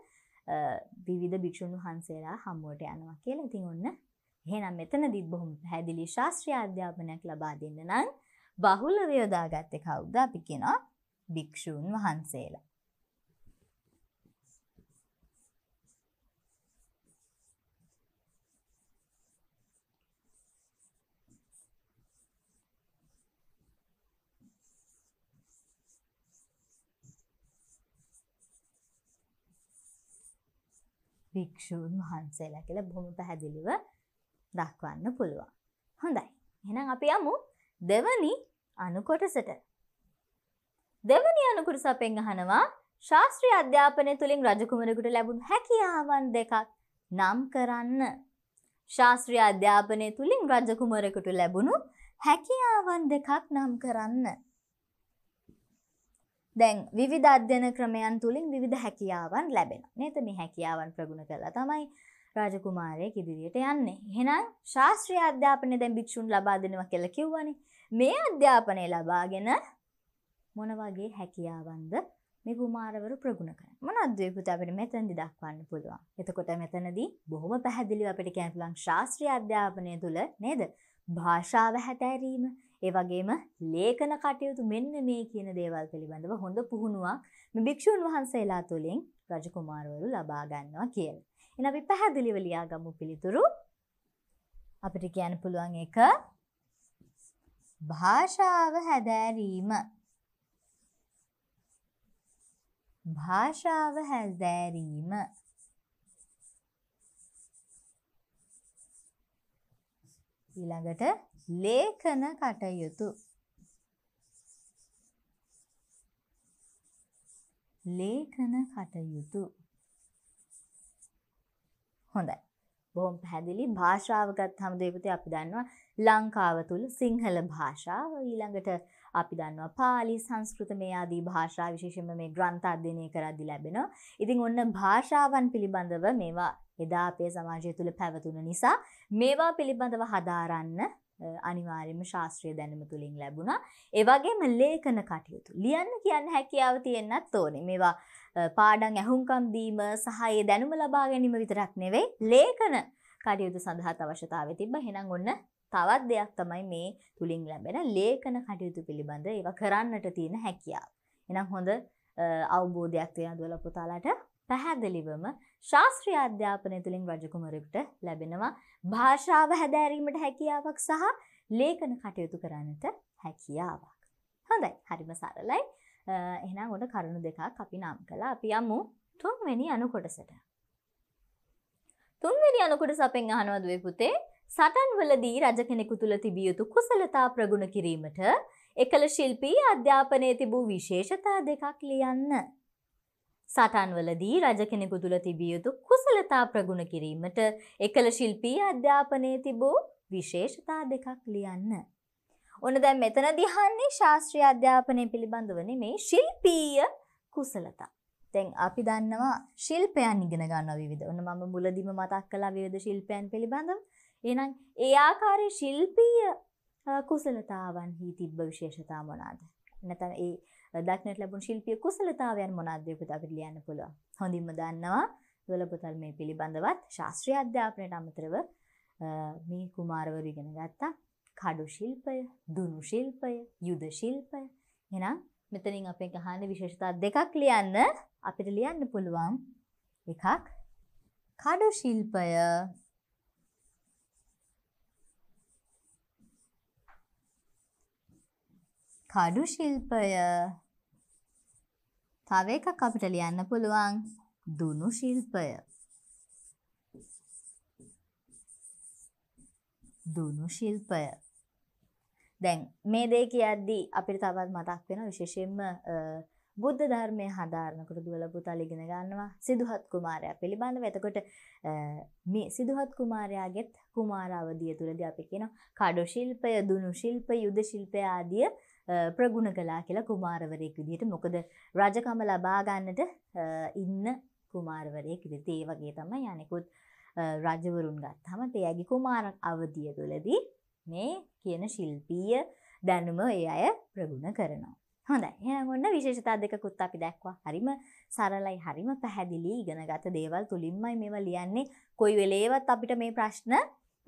විවිධ භික්ෂුන් වහන්සේලා හම්බුවට යනවා කියලා. ඉතින් ඔන්න එහෙනම් මෙතනදිත් බොහොම පැහැදිලි ශාස්ත්‍රීය අධ්‍යාපනයක් ලබා දෙන්න නම් බහුලව යොදාගත්තේ කවුද අපි කියනවා භික්ෂුන් වහන්සේලා. භික්‍ෂූන් වහන්සේලා කියලා බොහොම පැහැදිලිව දක්වන්න පුළුවන්. හොඳයි. එහෙනම් අපි යමු දෙවනි අනුකොටසට. දෙවනි අනුකොටස අපෙන් අහනවා ශාස්ත්‍රීය අධ්‍යාපනය තුලින් රජකුමරෙකුට ලැබුණු හැකියාවන් දෙකක් නම් කරන්න. ශාස්ත්‍රීය අධ්‍යාපනය තුලින් රජකුමරෙකුට ලැබුණු හැකියාවන් දෙකක් නම් කරන්න. දැන් විවිධ අධ්‍යන ක්‍රමයන් තුළින් විධ හැකියාවන් ලැබෙන නත මේ හැකියාවන් ප්‍රගුණ කලා තමයි රාජකුමාරය කිදිරියට යන්නේ හෙනම් ශාස්ත්‍රීය අධ්‍යාපනය දැන් භික්‍ෂූන් ලබාදෙනව කෙල කිව්වනි මේ අධ්‍යාපනය ලබාගෙන මොන වගේ හැකියාවන්ද මේ කුමාරවරු ප්‍රගුණ කර මොන අද්‍යයකුත අපට මෙතැදි දක්වන්න පුළුවන් එතකොට මෙතනදී බොහොම පැහැදිලි අපට කැන්තුලන් ශාස්ත්‍රීය අධ්‍යාපනය තුළ නේද භාෂාව හැතැරීම ඒ වගේම ලේඛන කටයුතු මෙන්න මේ කියන දේවල් පිළිබඳව හොඳ පුහුණුවක් මේ භික්ෂුන් වහන්සේලා තුළින් රජකුමාරවරු ලබා ගන්නවා කියලා. එහෙනම් අපි පැහැදිලිව ලියාගමු පිළිතුරු. අපිට කියන්න පුළුවන් එක භාෂාව හැදෑරීම භාෂාව හැදෑරීම ඊළඟට ලේඛන කටයුතු ලේඛන කටයුතු හොඳයි බොහොම පැහැදිලි භාෂාව ගත්තාම දේපති අපි දන්නවා ලංකාව තුල සිංහල භාෂාව ඊළඟට අපි දන්නවා පාලි සංස්කෘත මේ ආදී භාෂා විශේෂයෙන්ම මේ ග්‍රන්ථ අධ්‍යයනය කරද්දී ලැබෙනවා. ඉතින් ඔන්න භාෂාවන් පිළිබඳව මේවා එදා අපේ සමාජය තුල පැවතුන නිසා මේවා පිළිබඳව හදාරන්න අනිවාර්යම ශාස්ත්‍රීය දැනුම තුලින් ලැබුණා. ඒ වගේම ලේඛන කටයුතු. ලියන්න කියන්න හැකියාව තියෙන්නත් ඕනේ. මේවා පාඩම් ඇහුම්කම් දීම සහ ඒ දැනුම ලබා ගැනීම විතරක් නෙවෙයි ලේඛන කටයුතු සඳහා අවශ්‍යතාවය තිබ්බ. එහෙනම් ඔන්න තවත් දෙයක් තමයි මේ තුලින් ලැබෙන ලේඛන කටයුතු පිළිබඳ ඒවා කරන්නට තියෙන හැකියාව. එහෙනම් හොඳ අවබෝධයක් තියෙන දුවල පුතාලට පැහැදිලිවම ශාස්ත්‍රීය අධ්‍යාපනය තුළින් රජකුමරෙකුට ලැබෙනවා භාෂාව හැදෑරීමට හැකියාවක් සහ ලේඛන කටයුතු කරන්නට හැකියාවක්. හොඳයි හරිම සරලයි එහෙනම් ගොඩ කරුණු දෙකක් අපි නම් කළා අපි යමු තුන්වැනි අනුකොටසට. තුන්වැනි අනුකොටස අපෙන් අහනවද වේ පුතේ සටන් වලදී රජ කෙනෙකු තුළ තිබිය යුතු කුසලතා ප්‍රගුණ කිරීමට එකල ශිල්පී අධ්‍යාපනයේ තිබූ විශේෂතා දෙකක් ලියන්න. සටන්වලදී රජ කෙනෙකු තුළ තිබිය යුතු කුසලතා ප්‍රගුණ කිරීමට එකල ශිල්පී අධ්‍යාපනයේ තිබූ විශේෂතා දෙකක් ලියන්න. ඕන දැන් මෙතන දිහන්නේ ශාස්ත්‍රීය අධ්‍යාපනය පිළිබඳව නෙමේ ශිල්පීය කුසලතා. දැන් අපි දන්නවා ශිල්පයන් ඉගෙන ගන්න විවිධ. ඔන්න මම මුලදීම මතක් කළා විවිධ ශිල්පයන් පිළිබඳව. එහෙනම් ඒ ආකාරයේ ශිල්පීය කුසලතාවන් හි තිබ්බ විශේෂතා මොනවාද? නැත්නම් ඒ දක්නට ලැබුණු ශිල්පීය කුසලතාවයන් මොනවද කියලා අපිට ලියන්න පුළුවන්. හොඳින්ම දන්නවා ගලපතල් මේ පිළිබඳවත් ශාස්ත්‍රීය අධ්‍යාපනයට අමතරව මේ කුමාරවරු ඉගෙන ගත්තා කඩු ශිල්පය, දුනු ශිල්පය, යුද ශිල්පය. එහෙනම් මෙතනින් අපේ ගහන විශේෂතා දෙකක් ලියන්න අපිට ලියන්න පුළුවන්. එකක් කඩු ශිල්පය කඩු ශිල්පය තව එකක් අපිට ලියන්න පුළුවන් දුනු ශිල්පය දුනු ශිල්පය දැන් මේ දේ කියද්දී අපිට තවත් මතක් වෙන විශේෂයෙන්ම බුද්ධ ධර්මය හදාරනකොට දුවල පුතාල ඉගෙන ගන්නවා සිදුහත් කුමාරයා පිළිබඳව. එතකොට මේ සිදුහත් කුමාරයාගෙත් කුමාරාවදිය තුලදී අපි කියන කඩු ශිල්පය, දුනු ශිල්පය, යුද ශිල්පය ආදී ප්‍රගුණ කලා කියලා කුමාරවරයෙක් විදිහට මොකද රජකම ලබාගන්නට ඉන්න කුමාරවරයෙක් විදිතේ වගේ තමයි යනෙකුත් රජවරුන් ගත් හම තයගේ කුමාර අවධිය තුළදී මේ කියන ශිල්පීය දැනුම ඒ අය ප්‍රගුණ කරනවා. හොඳ එහගොන්න විශේෂතා දෙකුත් අපි දැක්වා හරිම සරලයි හරිම පැහැදිලි ඉගෙනගත දේවල් තුළින්මයි මෙව ලියන්නේ කොයි වෙලේවත් අපිට මේ ප්‍රශ්න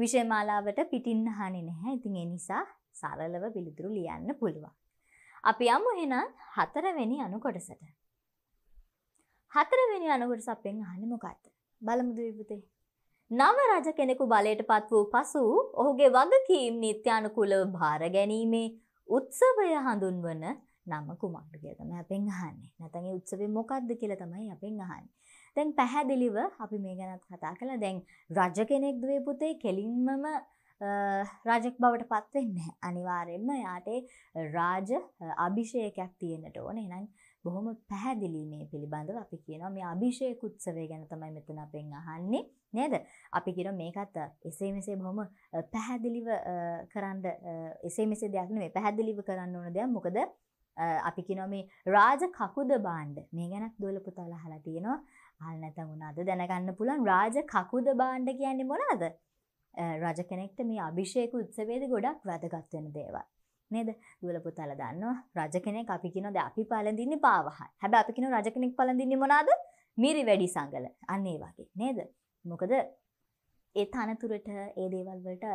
විෂයමාලාවට පිටින්න හනි නැහැ ඉතින් එනිසා සරලව පිළිතුරු ලියන්න පුළුවන්. අපි යමු එහෙනම් හතරවෙනි අනුකොටසට. හතරවෙනි අනුකොටස අපෙන් අහන්නේ මොකක්ද? බලමු දීපුතේ. නව රජ කෙනෙකු බලයට පත් වූ පසු ඔහුගේ වගකීම් නිත්‍යානුකූලව භාර ගැනීමේ උත්සවය හඳුන්වන නම කුමක්ද කියලා තමයි අපෙන් අහන්නේ. නැත්නම් ඒ උත්සවය මොකක්ද කියලා තමයි අපෙන් අහන්නේ. දැන් පැහැදිලිව අපි මේ ගැනත් කතා කළා. දැන් රජ කෙනෙක් දුවේ පුතේ කෙලින්මම රාජෙක් බවට පත්වෙන්න අනිවාරෙන්ම යාටේ රාජ අභිෂයකයක් තියෙනට ඕන එනම් බොහොම පැහැදිලීමේ පිළිබඳව අපි කියනවා මේ අභිෂේක උත්සවය ගැන තමයි මෙතන අපෙන් අහන්නේ නේද? අපි කියන මේකත් එසේ මෙසේ බොහොම පැහැදිලිව කරන්න එසේ මෙසේ දෙයක් නෙමෙයි පැහැදිලිව කරන්න ඕන දෙයක්. මොකද අපි කියනවා මේ රාජ කකුද බාණ්ඩ මේ ගැනත් දොල පුතාලා අහලා තියෙනවා. අහලා නැත්නම් උනාද දැනගන්න පුළුවන් රාජ කකුද බාණ්ඩ කියන්නේ මොනවද? රජ කෙනෙක්ට මේ අභිෂේක උත්සවේද ගොඩක් වැදගත්වෙන දේවල්. නේද දුවලපුතල දන්නවා රජ කෙනෙක් අපි කිනොද අපි පලඳින්න පාවහයි හැබ අපි කිනු රජ කෙනෙක් පලඳින්න මොනාද මිරි වැඩි සංගල අන්නේ වගේ නේද මොකද ඒ තනතුරට ඒ දේවල්වලට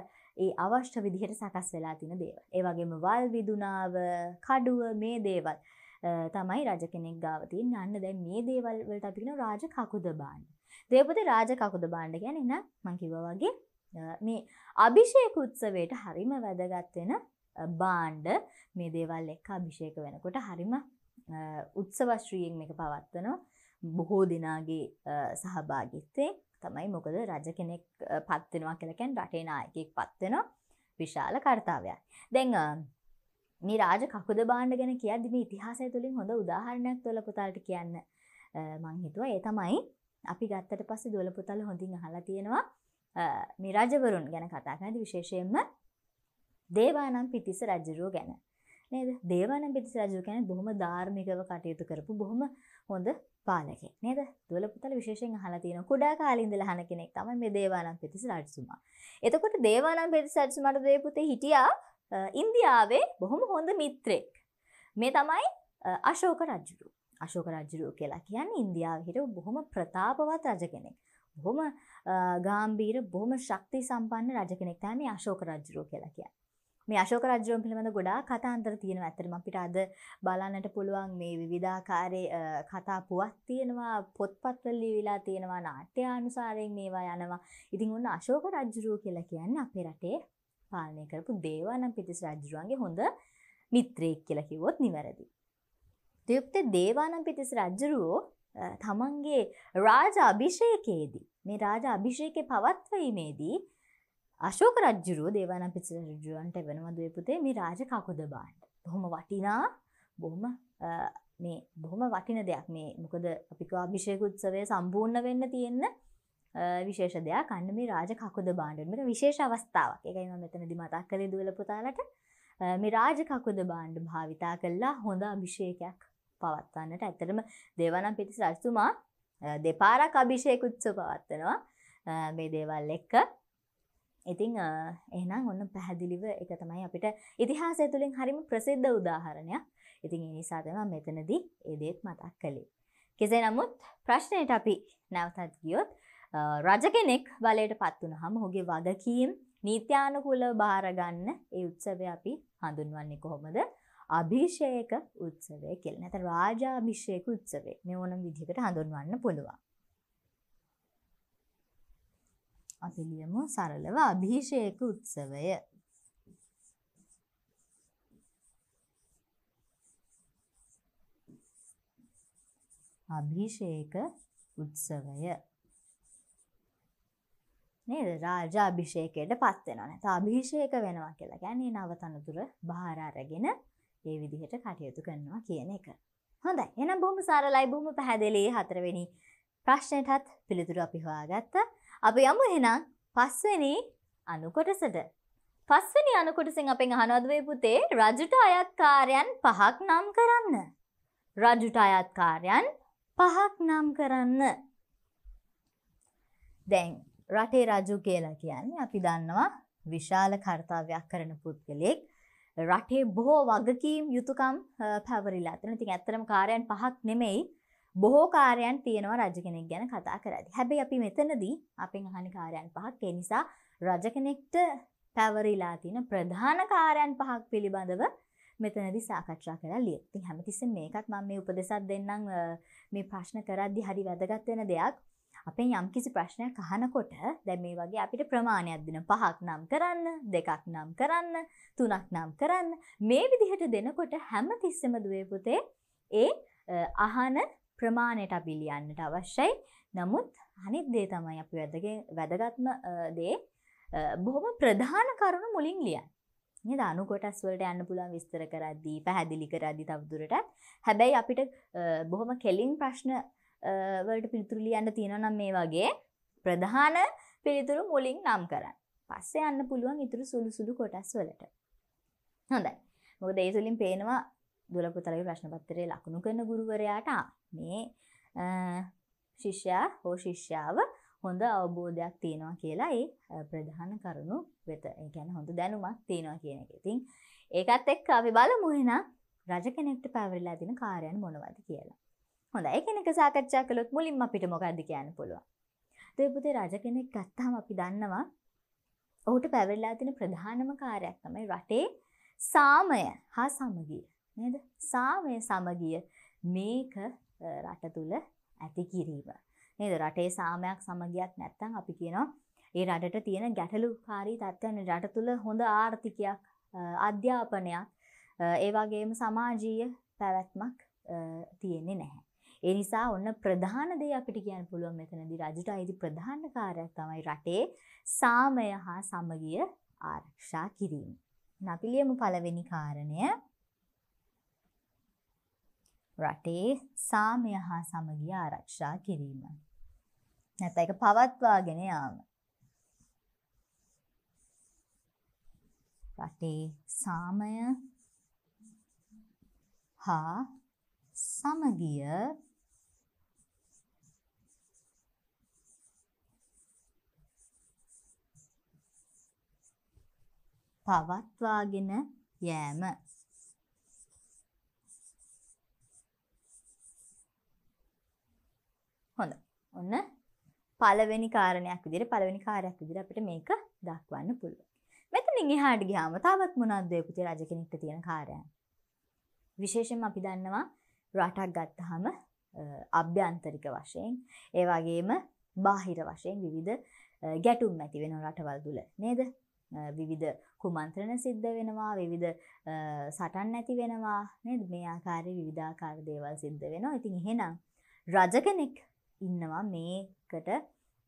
ඒ අවශ්‍ය විදිහට සකස් වෙලා තින දේව ඒවගේම වල් විදුනාව කඩුව මේ දේවල් තමයි රජ කෙනෙක් ගාවතින් අන්න දැ මේ දේවල්වලට අපින රාජ කකුද බාණ්ඩ දේපති රාජ කකුද බාණ්ඩ ගැන එන්න මංකිව වගේ මේ අභිෂේක උත්සවයට හරිම වැදගත් වෙන බාණ්ඩ මේ දේවල් එක්ක අභිෂේක වෙනකොට හරිම උත්සවශ්‍රීයෙන් මේක පවත්වනවා බොහෝ දෙනාගේ සහභාගිත්තේ තමයි මොකද රජ කෙනෙක් පත්වෙනවා කලකැන් රටේ නායකෙක් පත්වෙනවා විශාල කර්තාවයක් දැන් මේ රාජ කකුද බාණ්ඩ ගැන කියද මේ ඉතිහාසය තුළින් හොඳ උදාහරණයක් තුොල පුතාට කියන්න මංහිතුව ඒ තමයි අපි ගත්තට පස්සේ දොල පුතල හොඳින් අහලා තියෙනවා මිරාජවරුන් ගැන කතා කරනද විශේෂයෙන්ම දේවානම් පිතිස රජරුව ගැන. නේද? දේවානම් පිතිස රජුව කියන්නේ බොහොම ධාර්මිකව කටයුතු කරපු බොහොම හොඳ පාලකෙක්. නේද? දුවල පුතල විශේෂයෙන් අහලා තියෙන කුඩා කාලේ ඉඳලා අහන කෙනෙක් තමයි මේ දේවානම් පිතිස රජතුමා. එතකොට දේවානම් පිතිස රජතුමාට දේ පුතේ හිටියා ඉන්දියාවේ බොහොම හොඳ මිත්‍රෙක්. මේ තමයි අශෝක රජුරු. අශෝක රජුරු කියලා කියන්නේ ඉන්දියාවේ හිටපු බොහොම ප්‍රතාපවත් රජ කෙනෙක්. බොහොම ගාම්භීර බොහොම ශක්ති සම්පන්න රජ කෙනෙක් තමයි මේ අශෝක රජුරෝ කියලා කියන්නේ. මේ අශෝක රජුරුවන් පිළිබඳ ගොඩාක් කතාන්තර තියෙනවා. ඇත්තටම අපිට අද බලන්නට පුළුවන් මේ විවිධාකාරයේ කතා පුවත් තියෙනවා, පොත්පත්වල ලියවිලා තියෙනවා, නාට්‍යානුසාරයෙන් මේවා යනවා. ඉතින් ඔන්න අශෝක රජුරෝ කියලා කියන්නේ අපේ රටේ පාලනය කරපු දේවානම් පිටිස් රජුරුවන්ගේ හොඳ මිත්‍රයෙක් කියලා කිව්වොත් නිවැරදි. දෙයුක්ත දේවානම් පිටිස් රජුරෝ තමන්ගේ රාජ අභිෂයකයේදී මේ රාජ අභිෂයක පවත්වීමේදී අශෝක රජ්ජුරුව දේවාන පිස රජුවන්ට වෙනවදේ පුතේ මේ රාජ කකුද බාන්ට බොහොම වටිනා බොහොම මේ බොහොම වටින දෙයක් මේ මොකද අපිකවා භිෂයකුත්සවය සම්පූර්ණ වෙන්න තියෙන්න විශේෂ දෙයක් අන්න මේ රාජ කකුද බාණ්ඩමට විශේෂ අවස්ථාවක් එකයිම මෙතන දිමතක් කළේ දුවල පුතාලට මේ රාජ කකුද බාණ්ඩ භාවිතා කල්ලා හොඳ අභිෂේකයක් පවත්වන්නට ඇතරම දෙවනම් පිතිස් රජතුමා දෙපාරක් අභිෂයකුත්ස පවත්වනවා මේ දේවල් එක්ක ඉතිං එහනම් ඔන්න පැහැදිලිව එක තමයි අපිට ඉතිහාස තුළින් හරිම ප්‍රසිද්ධ උදාහරණයක් ඉතින් නිසාතම මෙතනදී එදේත් මතක් කළේ. කෙසේ නමුත් ප්‍රශ්නයට අපි නැවතත් ගියොත් රජ කෙනෙක් බලයට පත්වන හම හොගේ වගකීම් නීත්‍යානුකූල භාරගන්න ඒ උත්සවය අපි හඳුන්වන්නේ කොහොමද අභිෂයක උත්සවය කෙල් නැත රාජාභිෂයක උත්සවේ මේ ඕනම් විදිහකට හඳුන්වන්න පුළුවන්. අපිලියමු සරලව අභිෂයක උත්සවය අභිෂේක උත්සවය නේද රාජ අභිෂේකයට පත්වෙනවා නැත අභිෂේක වෙනවා කියලා ගැන්නේ නවතනතුර භාර අරගෙන ඒ විදිහට කටයුතු කරනවා කියන එක. හොඳයි එනම් බොහොම සාරලයි බොහොම පැහැදිලි හතරවෙනි ප්‍රශ්නයටත් පිළිතුරු අපි හොයාගත්ත. අපි යමු එහෙනම් පස්වෙනි අනුකොටසට. පස්වෙනි අනුකොටසින් අපෙන් අහනවද මේ පුතේ රජුට අයත් කාර්යයන් පහක් නම් කරන්න. රජුට අයත් කාර්යයන් පහක් නම් කරන්න. දැන් රටේ රජු කියලා කියන්නේ අපි දන්නවා විශාල කර්තව්‍යයක් කරන පුද්ගලෙක්. රටේ බොහෝ වගකීම් යුතුකම් පැවරිලා තියෙනවා. ඉතින් ඇත්තටම කාර්යයන් පහක් නෙමෙයි බොහෝ කාර්යයන් තියෙනවා රජ කෙනෙක් ගැන කතා කරද්දී. හැබැයි අපි මෙතනදී අපෙන් අහන කාර්යයන් පහක් ඒ නිසා රජ කෙනෙක්ට පැවරිලා තියෙන ප්‍රධාන කාර්යයන් පහක් පිළිබඳව මෙතනදි සාකච්ඡා කරලා ලියන. ඉතින් හැමතිස්සෙම මේකත් මම මේ උපදේශයක් දෙන්නම් මේ ප්‍රශ්න කරද්දී හරි වැදගත් වෙන දෙයක්. අපේ යම්කිසි ප්‍රශ්නයක් අහනකොට දැන් මේ වගේ අපිට ප්‍රමාණයක් දෙන පහක් නම් කරන්න දෙකක් නම් කරන්න තුනක් නම් කරන්න මේ විදිහට දෙනකොට හැම තිස්සෙම දුවේ පුතේ ඒ අහන ප්‍රමාණයට අපි ලියන්නට අවශ්‍යයි. නමුත් අනිත් දේ තමයි අපි වැදගේ වැදගත්ම දේ බොහොම ප්‍රධාන කරුණු මුලින් ලියන්න. නේද අනු කොටස් වලට යන්න පුළුවන් විස්තර කරද්දී පැහැදිලි කරද්දී තවදුරටත් හැබැයි අපිට බොහොම කෙලින් ප්‍රශ්න වලට පිළිතුරු ලියන්න තියෙනවා නම් මේ වගේ ප්‍රධාන පිළිතුරු මුලින් නම් කරන්න. පස්සේ යන්න පුළුවන් ඉතුරු සුළු සුළු කොටස් වලට. හොඳයි. මොකද ඒ තුලින් පේනවා දුලපුතලගේ ප්‍රශ්න පත්‍රයේ ලකුණු කරන ගුරුවරයාට මේ ශිෂ්‍යයා හෝ ශිෂ්‍යාව හොඳ අවබෝධයක් තියෙනවා කියලා ඒ ප්‍රධාන කරුණු වෙත ඒ කියන්නේ හොඳ දැනුමක් තියෙනවා කියන එක. ඉතින් ඒකත් එක්ක අපි බලමු එහෙනම් රජ කෙනෙක්ට පැවරලා දෙන කාර්යයන් මොනවද කියලා. හොඳයි කෙනෙක සාකච්ඡා කළොත් මුලින්ම අපිට මොකක්ද කියන්න පුළුවන්. දෙවපුතේ රජ කෙනෙක් ගත්තාම අපි දන්නවා ඔහුට පැවරලා තියෙන ප්‍රධානම කාර්යයක් තමයි රටේ සාමය හා සමගිය. නේද? සාමය සමගිය මේක රට තුල ඇති කිරීම. නේද? රටේ සාමයක් සමගියක් නැත්නම් අපි කියනවා ඒ රටට තියෙන ගැටලුකාරී තත්ත්වයන් රට තුල හොඳ ආර්ථිකයක් අධ්‍යාපනයක් ඒ වගේම සමාජීය පැවැත්මක් තියෙන්නේ නැහැ. ඒ නිසා ඔන්න ප්‍රධාන දේ අපිට කියන්න පුළුවන් මෙතනදී රජුට අයිති ප්‍රධාන කාර්යයක් තමයි රටේ සාමය හා සමගිය ආරක්ෂා කිරීම. නපිලියමු පළවෙනි කාරණය රටේ සාමය හා සමගිය ආරක්ෂා කිරීම. නැත එක පවත්වාගෙන යාම. රටේ සාමය හා සමගිය පවත්වාගෙන යෑම හොඳ ඔන්න පළවෙනි කාරණයක් විදිහට පළවෙනි කාර්යයක් විදිහට අපිට මේක දක්වන්න පුළුවන්. මෙතනින් එහාට ගියාම තවත් මොනවද ඔය පුතේ රජ කෙනෙක්ට තියෙන කාර්යයන්? විශේෂයෙන්ම අපි දන්නවා රටක් ගත්තාම අභ්‍යන්තරික වශයෙන් ඒ වගේම බාහිර වශයෙන් විවිධ ගැටුම් ඇති වෙන රටවල් තුල නේද? විවිධ කුමන්ත්‍රණ සිද්ධ වෙනවා විවිධ සටන් ඇති වෙනවා නේද මේ ආකාරයේ විවිධාකාර දේවල් සිද්ධ වෙනවා. ඉතින් එහෙනම් රජ කෙනෙක් ඉන්නවා මේකට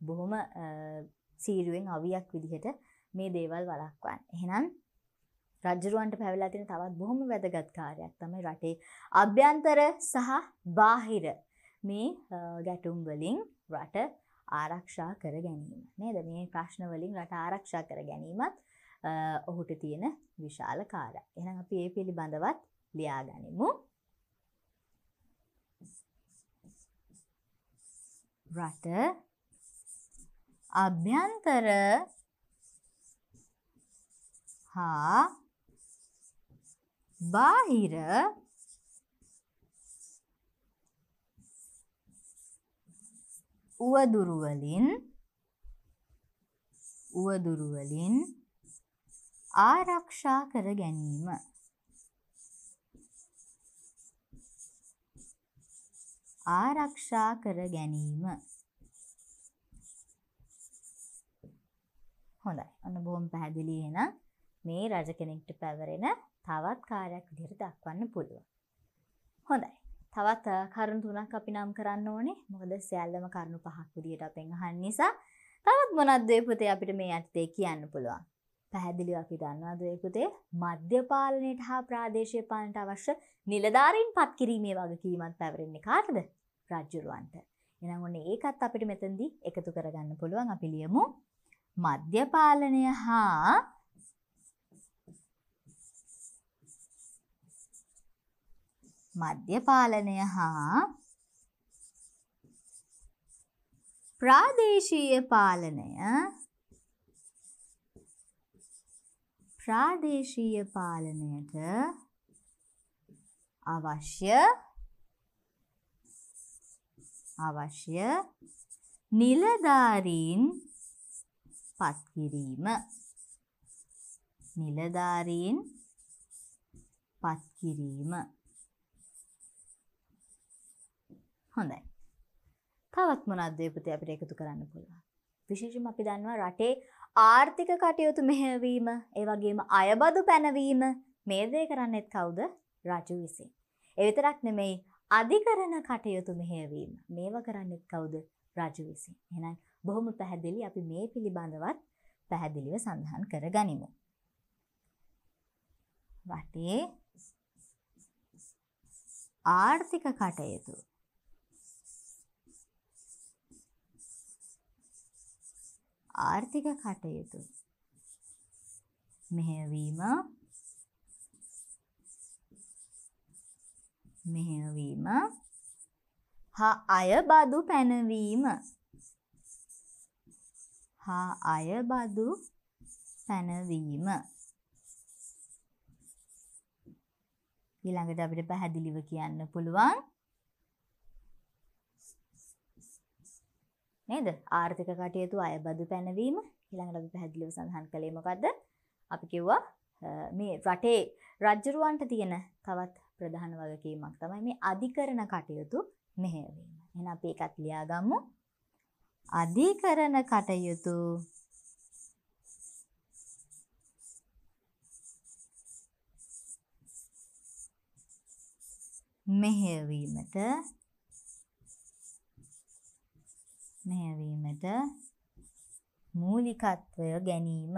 බොහොම සීරුවෙන් අවියක් විදිහට මේ දේවල් වළක්වන්න. එහෙනම් රජරුවන්ට පැවලා තියෙන තවත් බොහොම වැදගත් කාර්යයක් තමයි රටේ අභ්‍යන්තර සහ බාහිර මේ ගැටුම් වලින් රට ආරක්ෂා කර ගැනීම. නේද? මේ ප්‍රශ්න වලින් රට ආරක්ෂා කර ගැනීමත් ඔහුට තියෙන විශාල කාර. එහෙනම් අපි ඒ පිළිබඳවත් ලියාගනිමු. රට අභ්‍යන්තර හා බාහිර උවදුරු වලින් උවදුරු වලින් ආරක්ෂා කර ගැනීම. ආරක්ෂා කර ගැනීම. හොඳයි. ඔන්න බොහොම පැහැදිලි එහෙනම් මේ රජ කෙනෙක්ට පැවරෙන තවත් කාර්යයක් විදිහට දක්වන්න පුළුවන්. හොඳයි. තවත් කරුණු තුනක් අපි නම් කරන්න ඕනේ. මොකද සියල්ලම කරුණු පහක් විදිහට අපෙන් අහන්න නිසා තවත් මොනවද පුතේ අපිට මේ යටතේ කියන්න පුළුවන්. පැහැදිලි අපි දන්නවාදයකුතේ මධ්‍යපාලනයට හා ප්‍රාදේශය පාලනට අවශ්‍ය නිලධාරීන් පත් කිරීමේ වගකීමත් පැවරෙන්නේ කාටද රජ්ජුරුවන්ට. එනම් ඔන්න ඒකත් අපිට මෙතන්දී එකතු කරගන්න පුළුවන් අපි ලියමු මධ්‍යපාලනය හා මධ්‍යපාලනය හා ප්‍රාදේශීය පාලනය ප්‍රාදේශීය පාලනයට අවශ්‍ය අවශ්‍ය නිලධාරීන් පත්කිරීම නිලධාරීන් පත්කිරීම හොඳයි තවත් මොනවද දෙපතේ අපිට එකතු කරන්න පුළුවන් විශේෂයෙන්ම අපි දන්නවා රටේ ආර්ථික කටයුතු මෙහෙවීම ඒවගේම අයබදු පැනවීම මේදය කරන්නෙත් කවුද රජු විසින්. එවිතරක් නෙමෙයි අධිකරන කටයුතු මෙහෙවීම මේව කරන්නෙත් කවුද රජු විසින්. එහෙනම් බොහොම පැහැදිලි අපි මේ පිළිබඳවත් පැහැදිලිව සඳහන් කර ගනිමු. වටේ ආර්ථික කටයුතු ආර්ථික කටයුතු මෙහෙයවීම මෙහෙයවීම හා අය බදු පැනවීම හා අය බදු පැනවීම ඊළඟට අපිට පැහැදිලිව කියන්න පුළුවන් නේද ආර්ථික කටයුතු අයබදු පැනවීම ඊළඟට පැහැදිලිව සඳහන් කළේ මොකද්ද අපි කිව්වා මේ රටේ රජ්ජරුවන්ට තියෙන තවත් ප්‍රධාන වගකීමක් තමයි මේ අධිකරණ කටයුතු මෙහෙයවීම. එහෙනම් අපි එකත් ලියාගමු. අධිකරණ කටයුතු මෙහෙයවීමට ප්‍රශ්න යැවීමට මූලිකත්වය ගැනීම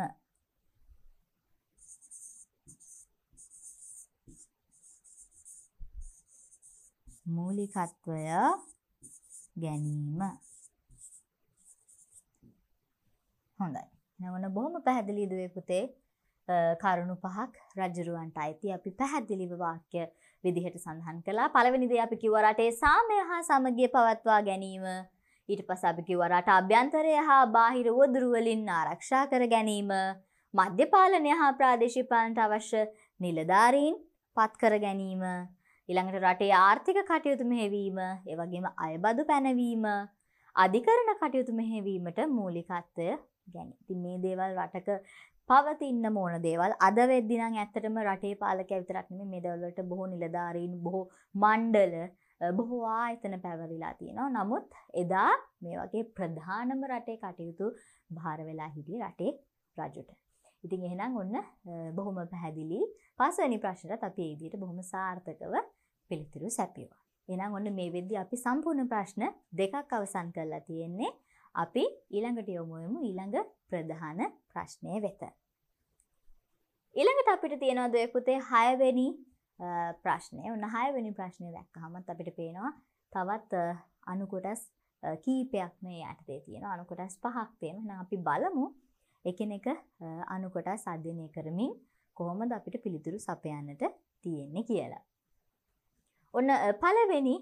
මූලිකත්වය ගැනීම හොඳයි නවන බොහොම පැහැදිලිදුවේ පුතේ කරුණු පහක් රජරුවන්ට අයිති අපි පැහැදිලිව වාක්‍ය විදිහට සඳහන් කලා පළවෙනිද අපි කිවරටේ සාමය හා සමගිය පවත්වා ගැනීම ඊට පස අපිකිව රට අභ්‍යන්තරය හා බාහිර වදුරුවලින් ආරක්ෂා කර ගැනීම මධ්‍යපාලනය හා ප්‍රාදේශිපාලනට අවශ්‍ය නිලධාරීන් පත්කර ගැනීම ඉළඟට රටේ ආර්ථික කටයුතු මෙහෙවීම ඒවගේම අයබදු පැනවීම අධිකරණ කටයුතු මෙහෙවීමට මූලිකත්වය ගැන ති මේ දේවල් රටක පවතින්න මෝන දේවල් අද වෙද්දිනම් ඇත්තටම රටේ පාලක ඇවිතරක්න මේ දවල්ලට බොහෝ නිලධාරීන් බොහෝ මණ්ඩල බොහෝ ආයතන පැවරිලා තියෙනවා. නමුත් එදා මේ වගේ ප්‍රධානම රටේ කටයුතු භාර වෙලා හිටිය රටේ රජුට. ඉතින් එහෙනම් ඔන්න බොහොම පැහැදිලි පස්වෙනි ප්‍රශ්නට අපි ඒ විදිහට බොහොම සාර්ථකව පිළිතුරු සැපියුවා. එහෙනම් ඔන්න මේ වෙද්දී අපි සම්පූර්ණ ප්‍රශ්න දෙකක් අවසන් කරලා තියෙන්නේ. අපි ඊළඟට යොමු වෙමු ඊළඟ ප්‍රධාන ප්‍රශ්නය වෙත. ඊළඟට අපිට තියෙනවා දොය පුතේ 6 වෙනි ප්‍රශ්නය උනහය වෙනි ප්‍රශ්නය දැක්ක හමත් අපිට පේනවා තවත් අනුකොටස් කීපයක් මේ යටතේ තියෙන අනුකොටස් පහක් තියෙන අපි බලමු එකන එක අනුකොට සධ්‍යනය කරමින් කොහොමද අපිට පිළිතුරු සපයන්නට තියෙන්නේ කියලා. ඔන්න පලවෙනි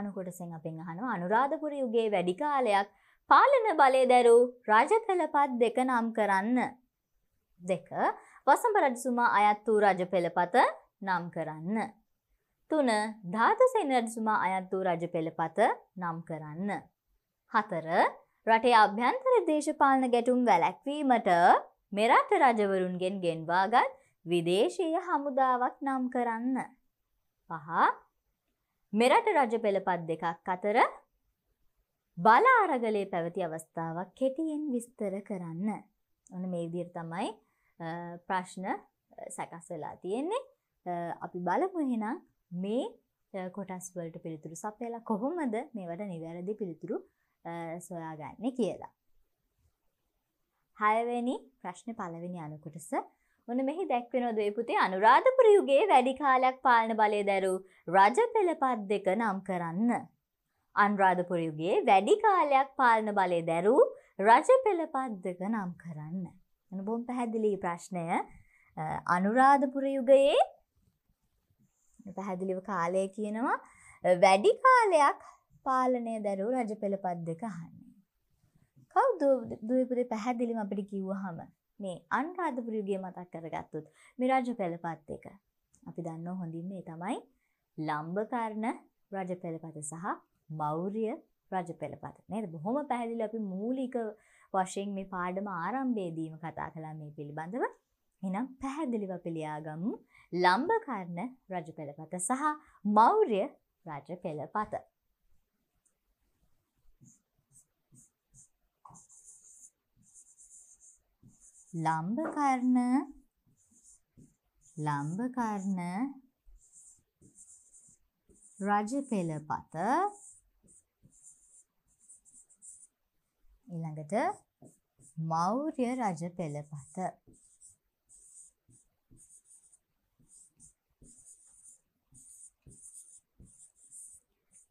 අනුකොටසෙන් අපෙන් අහනු අනුරාධපුර යුගේ වැඩි කාලයක් පාලන බලය දැරු රජ පෙළපත් දෙක නම් කරන්න දෙක වසඹ රජසුමා අයත් වූ රජ පෙළපත නම් කරන්න. තුන ධාතු සේනරජතුමා අයත් වූ රජ පෙළපත නම් කරන්න. හතර රටේ අභ්‍යන්තර දේශපාලන ගැටුම් වැලැක්වීමට මෙරට රජවරුන්ගෙන් ගෙන්වාගත් විදේශීය හමුදාවක් නම් කරන්න. පහ මෙරට රජ පෙළපත් දෙකක් අතර බල අරගලේ පැවති අවස්ථාවක් කෙටියෙන් විස්තර කරන්න. ඔන්න මේ විදිහට තමයි ප්‍රශ්න සැකස් වෙලා තියෙන්නේ. අපි බලමු එහෙනම් මේ කොටස් වලට පිළිතුරු සපයලා කොහොමද මේවට නිවැරදි පිළිතුරු සොයාගන්න කියලා. හයවෙනි ප්‍රශ්න පළවෙනි අනුකොටස ඔන්න මෙහි දැක්වෙන දේ පුතේ අනුරාධපුර යුගයේ වැඩි කාලයක් පාලන බලය දැරූ රජ පෙළපත් දෙක නම් කරන්න. අනුරාධපුර යුගයේ වැඩි කාලයක් පාලන බලය දැරූ රජ පෙළපත් දෙක නම් කරන්න. එන බොහොම පැහැදිලි ප්‍රශ්නය. අනුරාධපුර යුගයේ පැහැදිලිව කාලය කියනවා වැඩි කාලයක් පාලනය දැරූ රජ පෙළ පද්දක හන්නේ. කව් දුවපුරේ පැහැදිලිම අපිට කිව්වහම මේ අන්රාධපුරයුගේ මතක් කරගත්තුත් මේ රජ පෙළපත් එක. අපි දන්න හොඳින් මේ තමයි ලම්භකරණ රජ පෙළපත සහ මෞරිය රජ පෙළපත නේද බොහොම පැහැදිලි අපි මූලික වශයෙන් මේ පාඩම ආරම්භයේදීම කතා කළා මේ පිළිබඳව එනම් පැහැදිලිව පිළියාගමු ලම්බකර්ණ රජ පෙළපත සහ මෞර්ය රජ පෙළපත. ලම්බකර්ණ ලම්බකර්ණ රජ පෙළපත ඊළඟට මෞර්ය රජ පෙළපත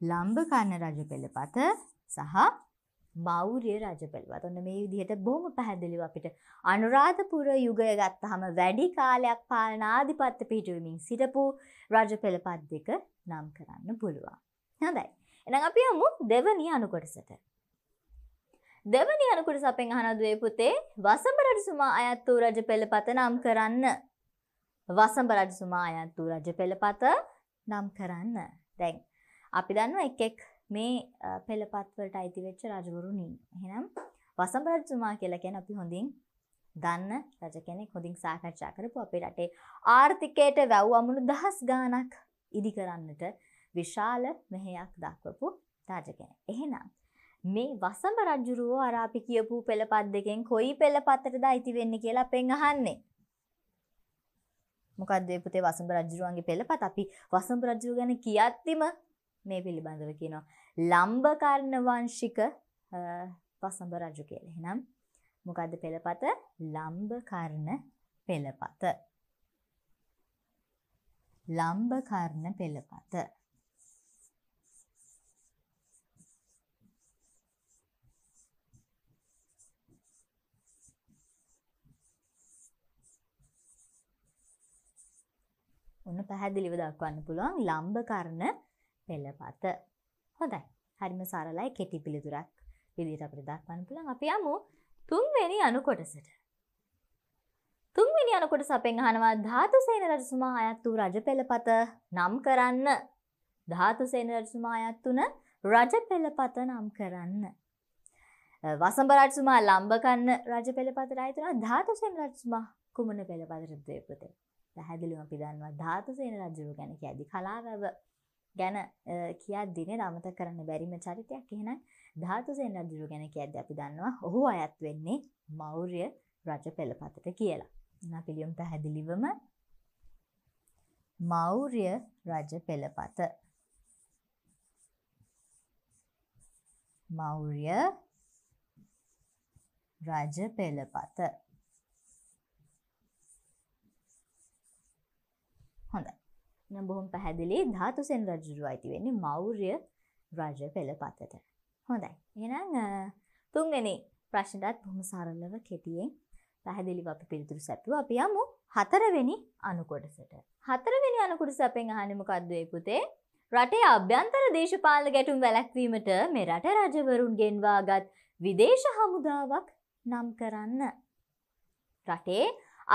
ලම්බකන්න රජ පෙළපත සහ මෞර්ය රජ පෙළපත. ඔන්න මේ විදිහට බොහොම පැහැදිලිව අපිට අනුරාධපුර යුගය ගත්තහම වැඩි කාලයක් පාලනාධිපත්‍ය පිහිටුවමින් සිටපු රජ පෙළපත් දෙක නම් කරන්න පුළුවන්. හොඳයි. එහෙනම් අපි යමු දෙවනි අනුකොටසට. දෙවනි අනුකොටස අපෙන් අහන දුවේ පුතේ වසඹ රජතුමා අයත් වූ රජ පෙළපත නම් කරන්න. වසඹ රජතුමා අයත් වූ රජ පෙළපත නම් කරන්න. දැන් අපි දන්න එක එක් මේ පෙළපත්වලට අයිතිවෙච්ච රජවරුණින් එහෙනම් වසම්බ රජතුමා කියලා කියන අපි හොඳින් දන්න රජ කෙනෙක් හොඳින් සාකච්ඡා කරපු අපේ රටේ ආර්ථිකයට වැව් අමුණු දහස් ගානක් ඉදි කරන්නට විශාල මෙහෙයක් දක්වපු රජ කෙනෙක්. එහෙනම් මේ වසඹ රජුරුවෝ අර අපි කියපු පෙළපත් දෙකෙන් කොයි පෙළපතටද අයිති වෙන්නේ කියලා අපෙන් අහන්නේ. මොකද්ද මේ පුතේ වසඹ රජුරුවන්ගේ පෙළපත අපි වසඹ රජුරුව ගැන කියද්දිම මේ පිළිබඳව කියනවා. ලම්බකර්ණ වංශික පසඹ රජු කියලා. එහෙනම් මොකද්ද පෙළපත? ලම්බකර්ණ පෙළපත. ලම්බකර්ණ පෙළපත. ඔන්න පැහැදිලිව දක්වන්න පුළුවන් ලම්බකර්ණ පෙළපත. හොඳයි. හරිම සරලයි කෙටි පිළිතුරක් විදිහට අපිට දක්වන්න පුළුවන්. අපි යමු තුන්වෙනි අනුකොටසට. තුන්වෙනි අනුකොටස අපෙන් අහනවා ධාතුසේන රජතුමා අයත් වූ රජ පෙළපත නම් කරන්න. ධාතුසේන රජතුමා අයත් වුණ රජ පෙළපත නම් කරන්න. වසම්බ රජතුමා ලම්බකන්න රජ පෙළපතට අයතුනා ධාතුසේන රජතුමා කුමන පෙළපතට දේපතේ. පැහැදිලිවම අපි දන්නවා ධාතුසේන රජුරු ගැන කියද්දි කලාවැව ගැන කියද්දිනේ අමතක කරන්න බැරිම චරිතයක් එහෙනම් ධාතුසේන රජුරු ගැන කියද්දී අපි දන්නවා ඔහු අයත් වෙන්නේ මෞර්ය රජ පෙළපතට කියලා. එහෙනම් පිළියම් පැහැදිලිවම මෞර්ය රජ පෙළපත මෞර්ය රජ පෙළපත නම් බොහොම පැහැදිලි ධාතුසෙන් රජුරු අයිති වෙන්නේ මෞර්ය රජ පෙළපතට. හොඳයි. එහෙනම් තුන්වෙනි ප්‍රශ්නටත් බොහොම සරලව කෙටියෙන් පැහැදිලිව අපි පිළිතුරු සැපුවා. අපි යමු හතරවෙනි අනුකොටසට. හතරවෙනි අනුකොටස අපෙන් අහන්නේ මොකද්ද ඒ පුතේ? රටේ අභ්‍යන්තර දේශපාලන ගැටුම් වැළැක්වීමට මේ රට රජවරුන්ගෙන් වාගත් විදේශ හමුදාවක් නම් කරන්න. රටේ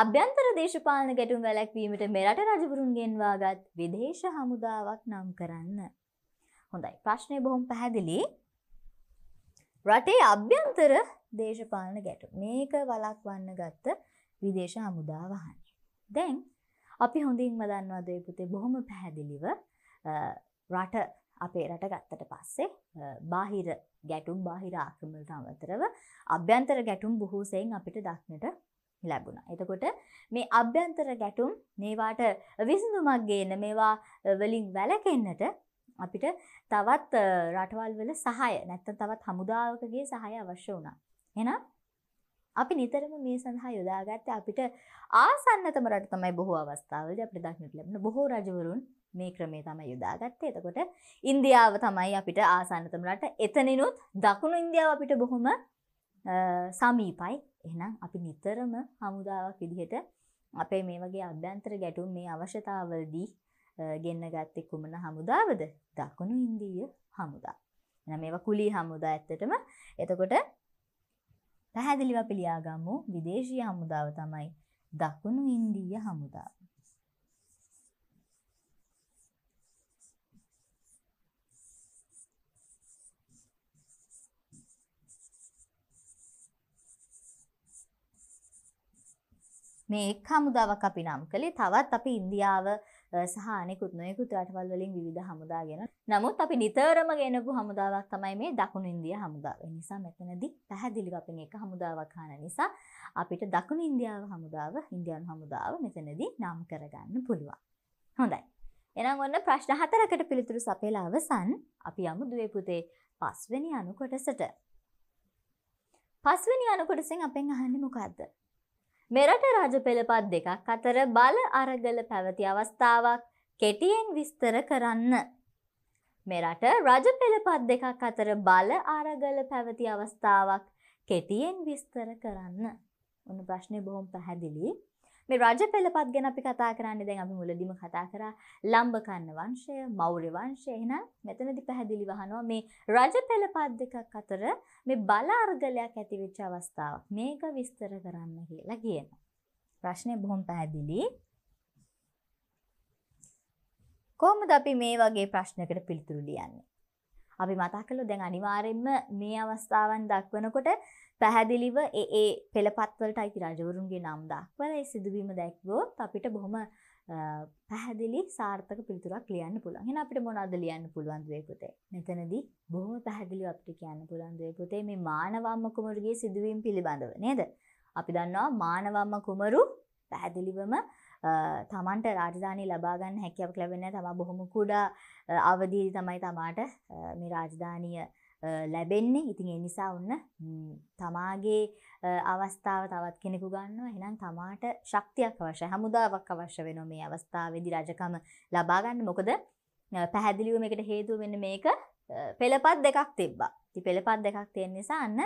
අභ්‍යන්තර දේශපාලන ගැටුම් වැලැක්වීමට මෙරට රජවරුන්ගෙන් වාගත් විදේශ හමුදාවක් නම් කරන්න. හොඳයි ප්‍රශ්නය බොහොම පැහැදිලි රටේ අභ්‍යන්තර දේශපාලන ගැටු මේක වලක්වන්න ගත්ත විදේශ හමුදා වහන්නේ. දැන් අපි හොඳින් මදන්නවාදය පුතේ බොහොම පැහැදිලිව රට අපේ රට ගත්තට පස්සේ බාහිර ගැටුම් බාහිර ආක්‍රමලට අමතරව අභ්‍යන්තර ගැටුම් බොහෝසයෙන් අපිට දක්නට ලැබුණ. එතකොට මේ අභ්‍යන්තර ගැටුම් මේවාට විසඳුමක් ගේන මේවා වලින් වැලකෙන්නට අපිට තවත් රටවල් වල සහය නැත්තම් තවත් හමුදාවකගේ සහය අවශ්‍ය වුණා. එහෙනම් අපි නිතරම මේ සඳහා යොදාගත්තේ අපිට ආසන්නතම රට තමයි බොහෝ අවස්ථාවලදී අපිට දක්නට ලැබෙන බොහෝ රජවරුන් මේ ක්‍රමේ තමයි යොදාගත්තේ. එතකොට ඉන්දියාව තමයි අපිට ආසන්නතම රට. එතනිනුත් දකුණු ඉන්දියාව අපිට බොහොම සමීපයි. එහෙනම් අපි නිතරම හමුදාවක් විදිහට අපේ මේ වගේ අභ්‍යන්තර ගැටුම් මේ අවශ්‍යතාවලදී ගෙන්න්න ගත්තෙ කුමන හමුදාවද දකුණු ඉන්දීය හමුදා. එන මේවා කුලී හමුදා ඇත්තටම එතකොට පැහැදිලිව පිළියාගම්මු විදේශීය හමුදාව තමයි දකුණු ඉන්දීය හමුදාව. මේ එක් හමුදාවක් අපි නම් කළේ තවත් අපි ඉන්දියාව සහ අනෙකුත් නොයෙකුත් රටවල් වලින් විවිධ හමුදා ගැන. නමුත් අපි නිතරම ගෙනපු හමුදාවක් තමයි මේ දකුණු ඉන්දියා හමුදාව. ඒ නිසා මෙතනදී පැහැදිලිව අපි මේක හමුදාවක් හාන නිසා අපිට දකුණු ඉන්දියාව හමුදාව, ඉන්දියානු හමුදාව මෙතනදී නම් කරගන්න පුළුවන්. හොඳයි. එහෙනම් ඔන්න ප්‍රශ්න හතරකට පිළිතුරු සපයලා අවසන්. අපි යමු දුවේ පුතේ පස්වෙනි අනුකොටසට. පස්වෙනි අනුකොටසෙන් අපෙන් අහන්නේ මොකද්ද? මෙරට රජ පෙළපත් දෙකක් අතර බල අරගල පැවති අවස්ථාවක් කෙටියෙන් විස්තර කරන්න. මෙරට රජ පෙළපත් දෙකක් අතර බල අරගල පැවති අවස්ථාවක් කෙටියෙන් විස්තර කරන්න. උන ප්‍රශ්නය බොහොම පැහැදිලි. මේ රජ පෙළපත් ගැන අපි කතා කරන්නේ දැන් අපි මුලදීම කතා කරා ලම්බකන්න වංශය, මෞර්ය වංශය. එහෙනම් මෙතනදී පැහැදිලිව අහනවා මේ රජ පෙළපත් දෙකක් අතර මේ බල අර්ගලයක් ඇති වෙච්ච අවස්ථාවක්. මේක විස්තර කරන්න කියලා කියනවා. ප්‍රශ්නේ බොහොම පැහැදිලි. කොහොමද අපි මේ වගේ ප්‍රශ්නකට පිළිතුරු ලියන්නේ? අපි මතක් කළොත් දැන් අනිවාර්යයෙන්ම මේ අවස්ථාවන් දක්වනකොට පැහැදිලිව ඒ පෙළපත්වලට අයිති රජවරුන්ගේ නම් දක්වල ඒ සිදුවීම දැක්වෝත් අපිට බොහොම පැහැදිලි සාර්ථක පිතුරක් ලියන්න පුළුවන් එන අපිට මොනද ලියන්න පුළුවන්දුවේ පුතේ මෙතනදී බොහොම පැහැදිලි අපිට කියන්න පුළුවන්දුවේ පුතේ මේ මානවම්ම කුමරුගේ සිදුවීම් පිළිබඳව නේද අපි දන්නවා මානවම්ම කුමරු පැහැදිලිවම තමන්ට රාජධානී ලබාගන්න හැකියාවක් ලැබෙන්නේ නැහැ. තමා බොහොම කුඩා අවදීදී තමයි තමාට මේ රාජධානිය ලැබෙන්නේ ඉතින් ඒ නිසා ඔන්න තමාගේ අවස්ථාව තවත් කෙනෙකු ගන්නවා එහෙනම් තමාට ශක්තියක් අවශ්‍ය හමුදාවක් අවශ්‍ය වෙනවා මේ අවස්ථාවේදී රජකම ලබා ගන්න මොකද පැහැදිලිව මේකට හේතුව වෙන්නේ මේක පෙළපත් දෙකක් තිබ්බා. ඉතින් පෙළපත් දෙකක් තියෙන නිසා අන්න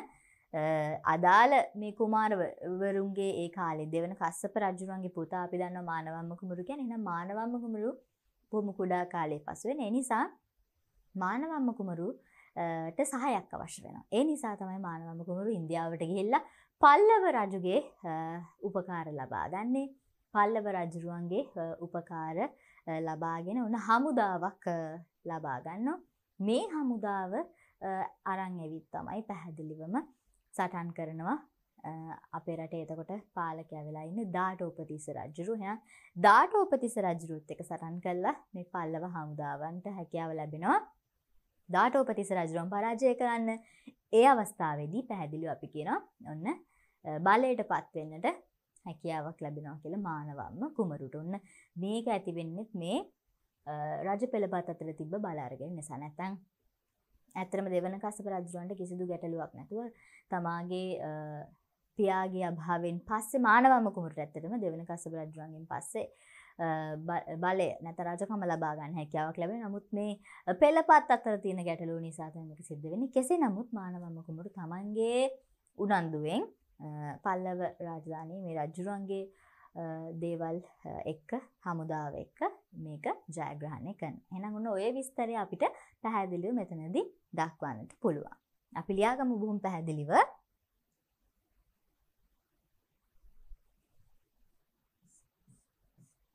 අදාළ මේ කුමාරවරුන්ගේ ඒ කාලේ දෙවන කස්සප රජුරන්ගේ පුතා අපි දන්නවා මානවම්ම කුමරු කියන්නේ එහෙනම් මානවම්ම කුමරු බොහොම කුඩා කාලේ පසුවෙන ඒ නිසා මානවම්ම කුමරු ට සහයක් අවශ්‍ය වෙන. ඒ නිසා තමයි මානවම කුමරු ඉන්දියාවට ගිහිල්ලා පල්ලව රජුගේ උපකාර ලබා ගන්නේ පල්ලව රජරුවන්ගේ උපකාර ලබාගෙන උන හමුදාවක් ලබා ගන්න. මේ හමුදාව අරං ඇවිත් තමයි පැහැදිලිවම සටන් කරනවා අපේ රට එතකොට පාලක වෙලා ඉන්න දාට උපතිස රජරුහය දාට උපතිස රජරුත් එක සටන් කල්ලා මේ පල්ලව හමුදාවන්ට හැකියාව ලැබෙනවා දාටෝපතිස රජරුවන් පරාජය කරන්න ඒ අවස්ථාවේදී පැහැදිලි අපි කියෙන ඔන්න බලයට පත්වෙන්නට හැකියාවක් ලැබෙනවා කියල මානවම්ම කුමරුට ඔන්න මේක ඇතිවෙන්නෙත් මේ රජ පෙළපත් අතර තිබ බලාරගෙන නිසා නැතැන් ඇතරම දෙවන කසප රජරුවන්ට කිසිදු ගැටලුවක් නැතුව තමාගේ පියාගේ අභාවෙන් පස්සේ මානවම කුමට ඇත්තටම දෙවන කසප රජරුවන්ගෙන් පස්සේ බලය නැත රජකම ලබා ගන්න හැකියාවක් ලැබෙන නමුත් මේ පෙළපත් අතර තියෙන ගැටලුව නිසා තමයි මේක සිද්ධ වෙන්නේ. කෙසේ නමුත් මානවම කුමරු තමන්ගේ උනන්දුවෙන් පල්ලව රාජධානී මේ රජුරන්ගේ දේවල් එක්ක හමුදාව එක්ක මේක ජයග්‍රහණය කරන. එහෙනම් ඔන්න ඔය විස්තරය අපිට පැහැදිලිව මෙතනදී දක්වන්නට පුළුවන්. අපි ලියාගමු බොහොම පැහැදිලිව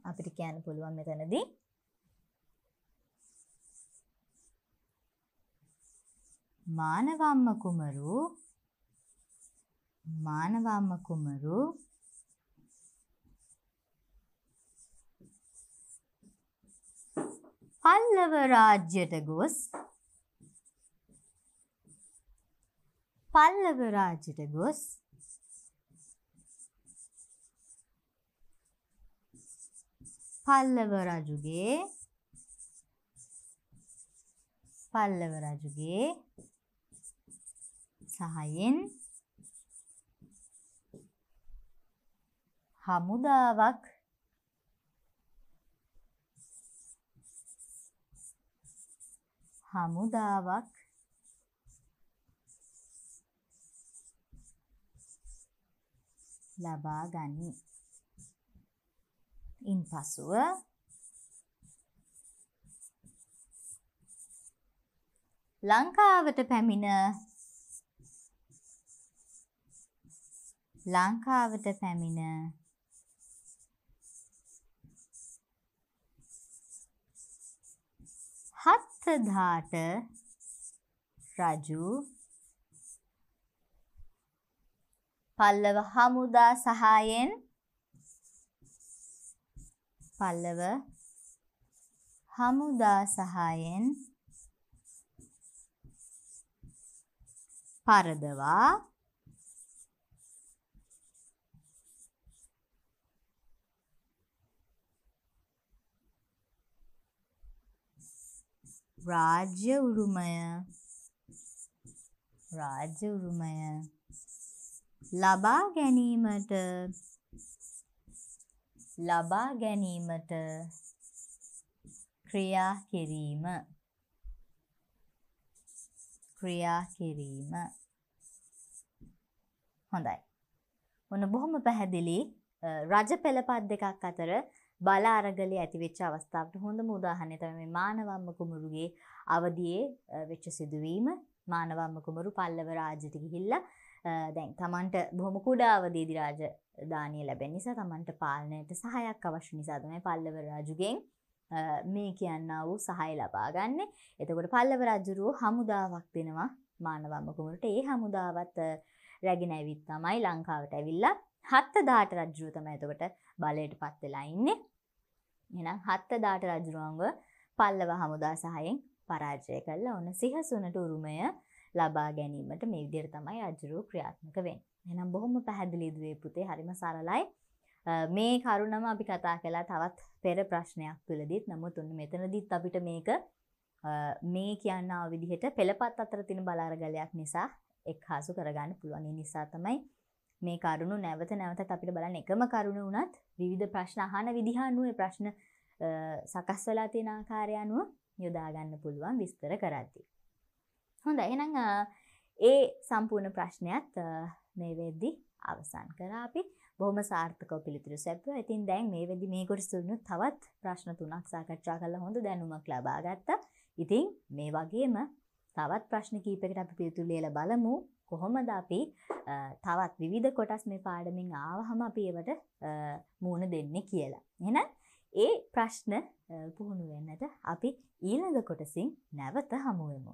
අපිට කියන්න පුළුවන් මෙතනදී මානවම්ම කුමරු මානවම්ම කුමරු පල්ලව රාජ්‍යයට ගොස් පල්ලව රාජ්‍යයට ගොස් පල්ලව රජුගේ පල්ලව රජුගේ සහයෙන් හමුදාවක් හමුදාවක් ලබා ගනී ඉන්පසුව ලංකාවට පැමිණ ලංකාවට පැමිණ හත්දාට රජු පල්ලව හමුදා සහායෙන් පල්ලව හමුදා සහායෙන් පරදවා රාජ්‍ය උරුමය රාජ්‍ය උරුමය ලබා ගැනීමට ලබා ගැනීමට ක්‍රියා කිරීම ක්‍රියා කිරීම හොඳයි ඔන්න බොහොම පැහැදිලි රජ පෙළපත් දෙකක් අතර බල අරගලයේ ඇතිවෙච්ච අවස්ථාවට හොඳම උදාහරණය තමයි මානවම්ම කුමරුගේ අවදියේ වෙච්ච සිදුවීම මානවම්ම කුමරු පල්ලව රාජ්‍යට ගිහිල්ලා දැන් තමන්ට බොහොම කුඩාවදීදි රාජ දානය ලැබෙන නිසා තමන්ට පාලනයට සහයක් අවශ්‍ය නිසාදමයි පල්ලව රාජුගෙන් මේ කියන්න වූ සහය ලබාගන්න එතකොට පල්ලව රජ්ජුරුවෝ හමුදාවක් දෙෙනවා මානවම්මකුමට ඒ හමුදාවත් රැගෙන ඇවිත් තමයි ලංකාවට ඇවිල්ලා හත්ත දාට රජ්ජුවතම ඇතකොට බලයට පත්වෙලාඉන්නේ එනම් හත්ත දාට රජරුවන්ග පල්ලව හමුදා සහයෙන් පරාජය කල්ලා ඔන්න සිහසුනට උරුමය ලබා ගැනීමට මේ විදිර තමයි අජරුව ක්‍රියාත්මක වෙන් එනම් බොහොම පැහැදිලිදුවේ පුතේ හරිම සරලයි මේ කරුණම අපි කතා කලා තවත් පෙර ප්‍රශ්නයක් තුළදීත් නමුත් උන්න මෙතනදීත් අපිට මේක මේ කියන්න විදිහට පෙළපත් අතර තින බලාරගලයක් නිසා එක් හාසු කරගන්න පුළුවන් නිසා තමයි මේ කරුණු නැවත නැවතත් අපිට බලන්න එකම කරුණ වුණත් විධ ප්‍රශ්න අහන විදිහානුව ප්‍රශ්න සකස්වලා තියෙන ආකාරය අනුව යොදාගන්න පුළුවන් විස්තර කරද්දී. හොඳ එනං ඒ සම්පූර්ණ ප්‍රශ්නයත් මේ වෙද්දි අවසන් කරා අපි බොහොම සාර්ථකව පිළිතුරු සැපුවා. ඉතින් දැන් මේ වෙද්දි මේ කොටස තුලින් තවත් ප්‍රශ්න තුනක් සාකච්ඡා කරලා හොඳ දැනුමක් ලබා ගත්තා. ඉතින් මේ වගේම තවත් ප්‍රශ්න කීපයකට අපි පිළිතුරු ලියලා බලමු. කොහොමද අපි තවත් විවිධ කොටස් මේ පාඩමින් ආවහම අපි ඒවට මූණ දෙන්නේ කියලා. එහෙනම් ඒ ප්‍රශ්න පුහුණු වෙන්නට අපි ඊළඟ කොටසින් නැවත හමු වෙමු.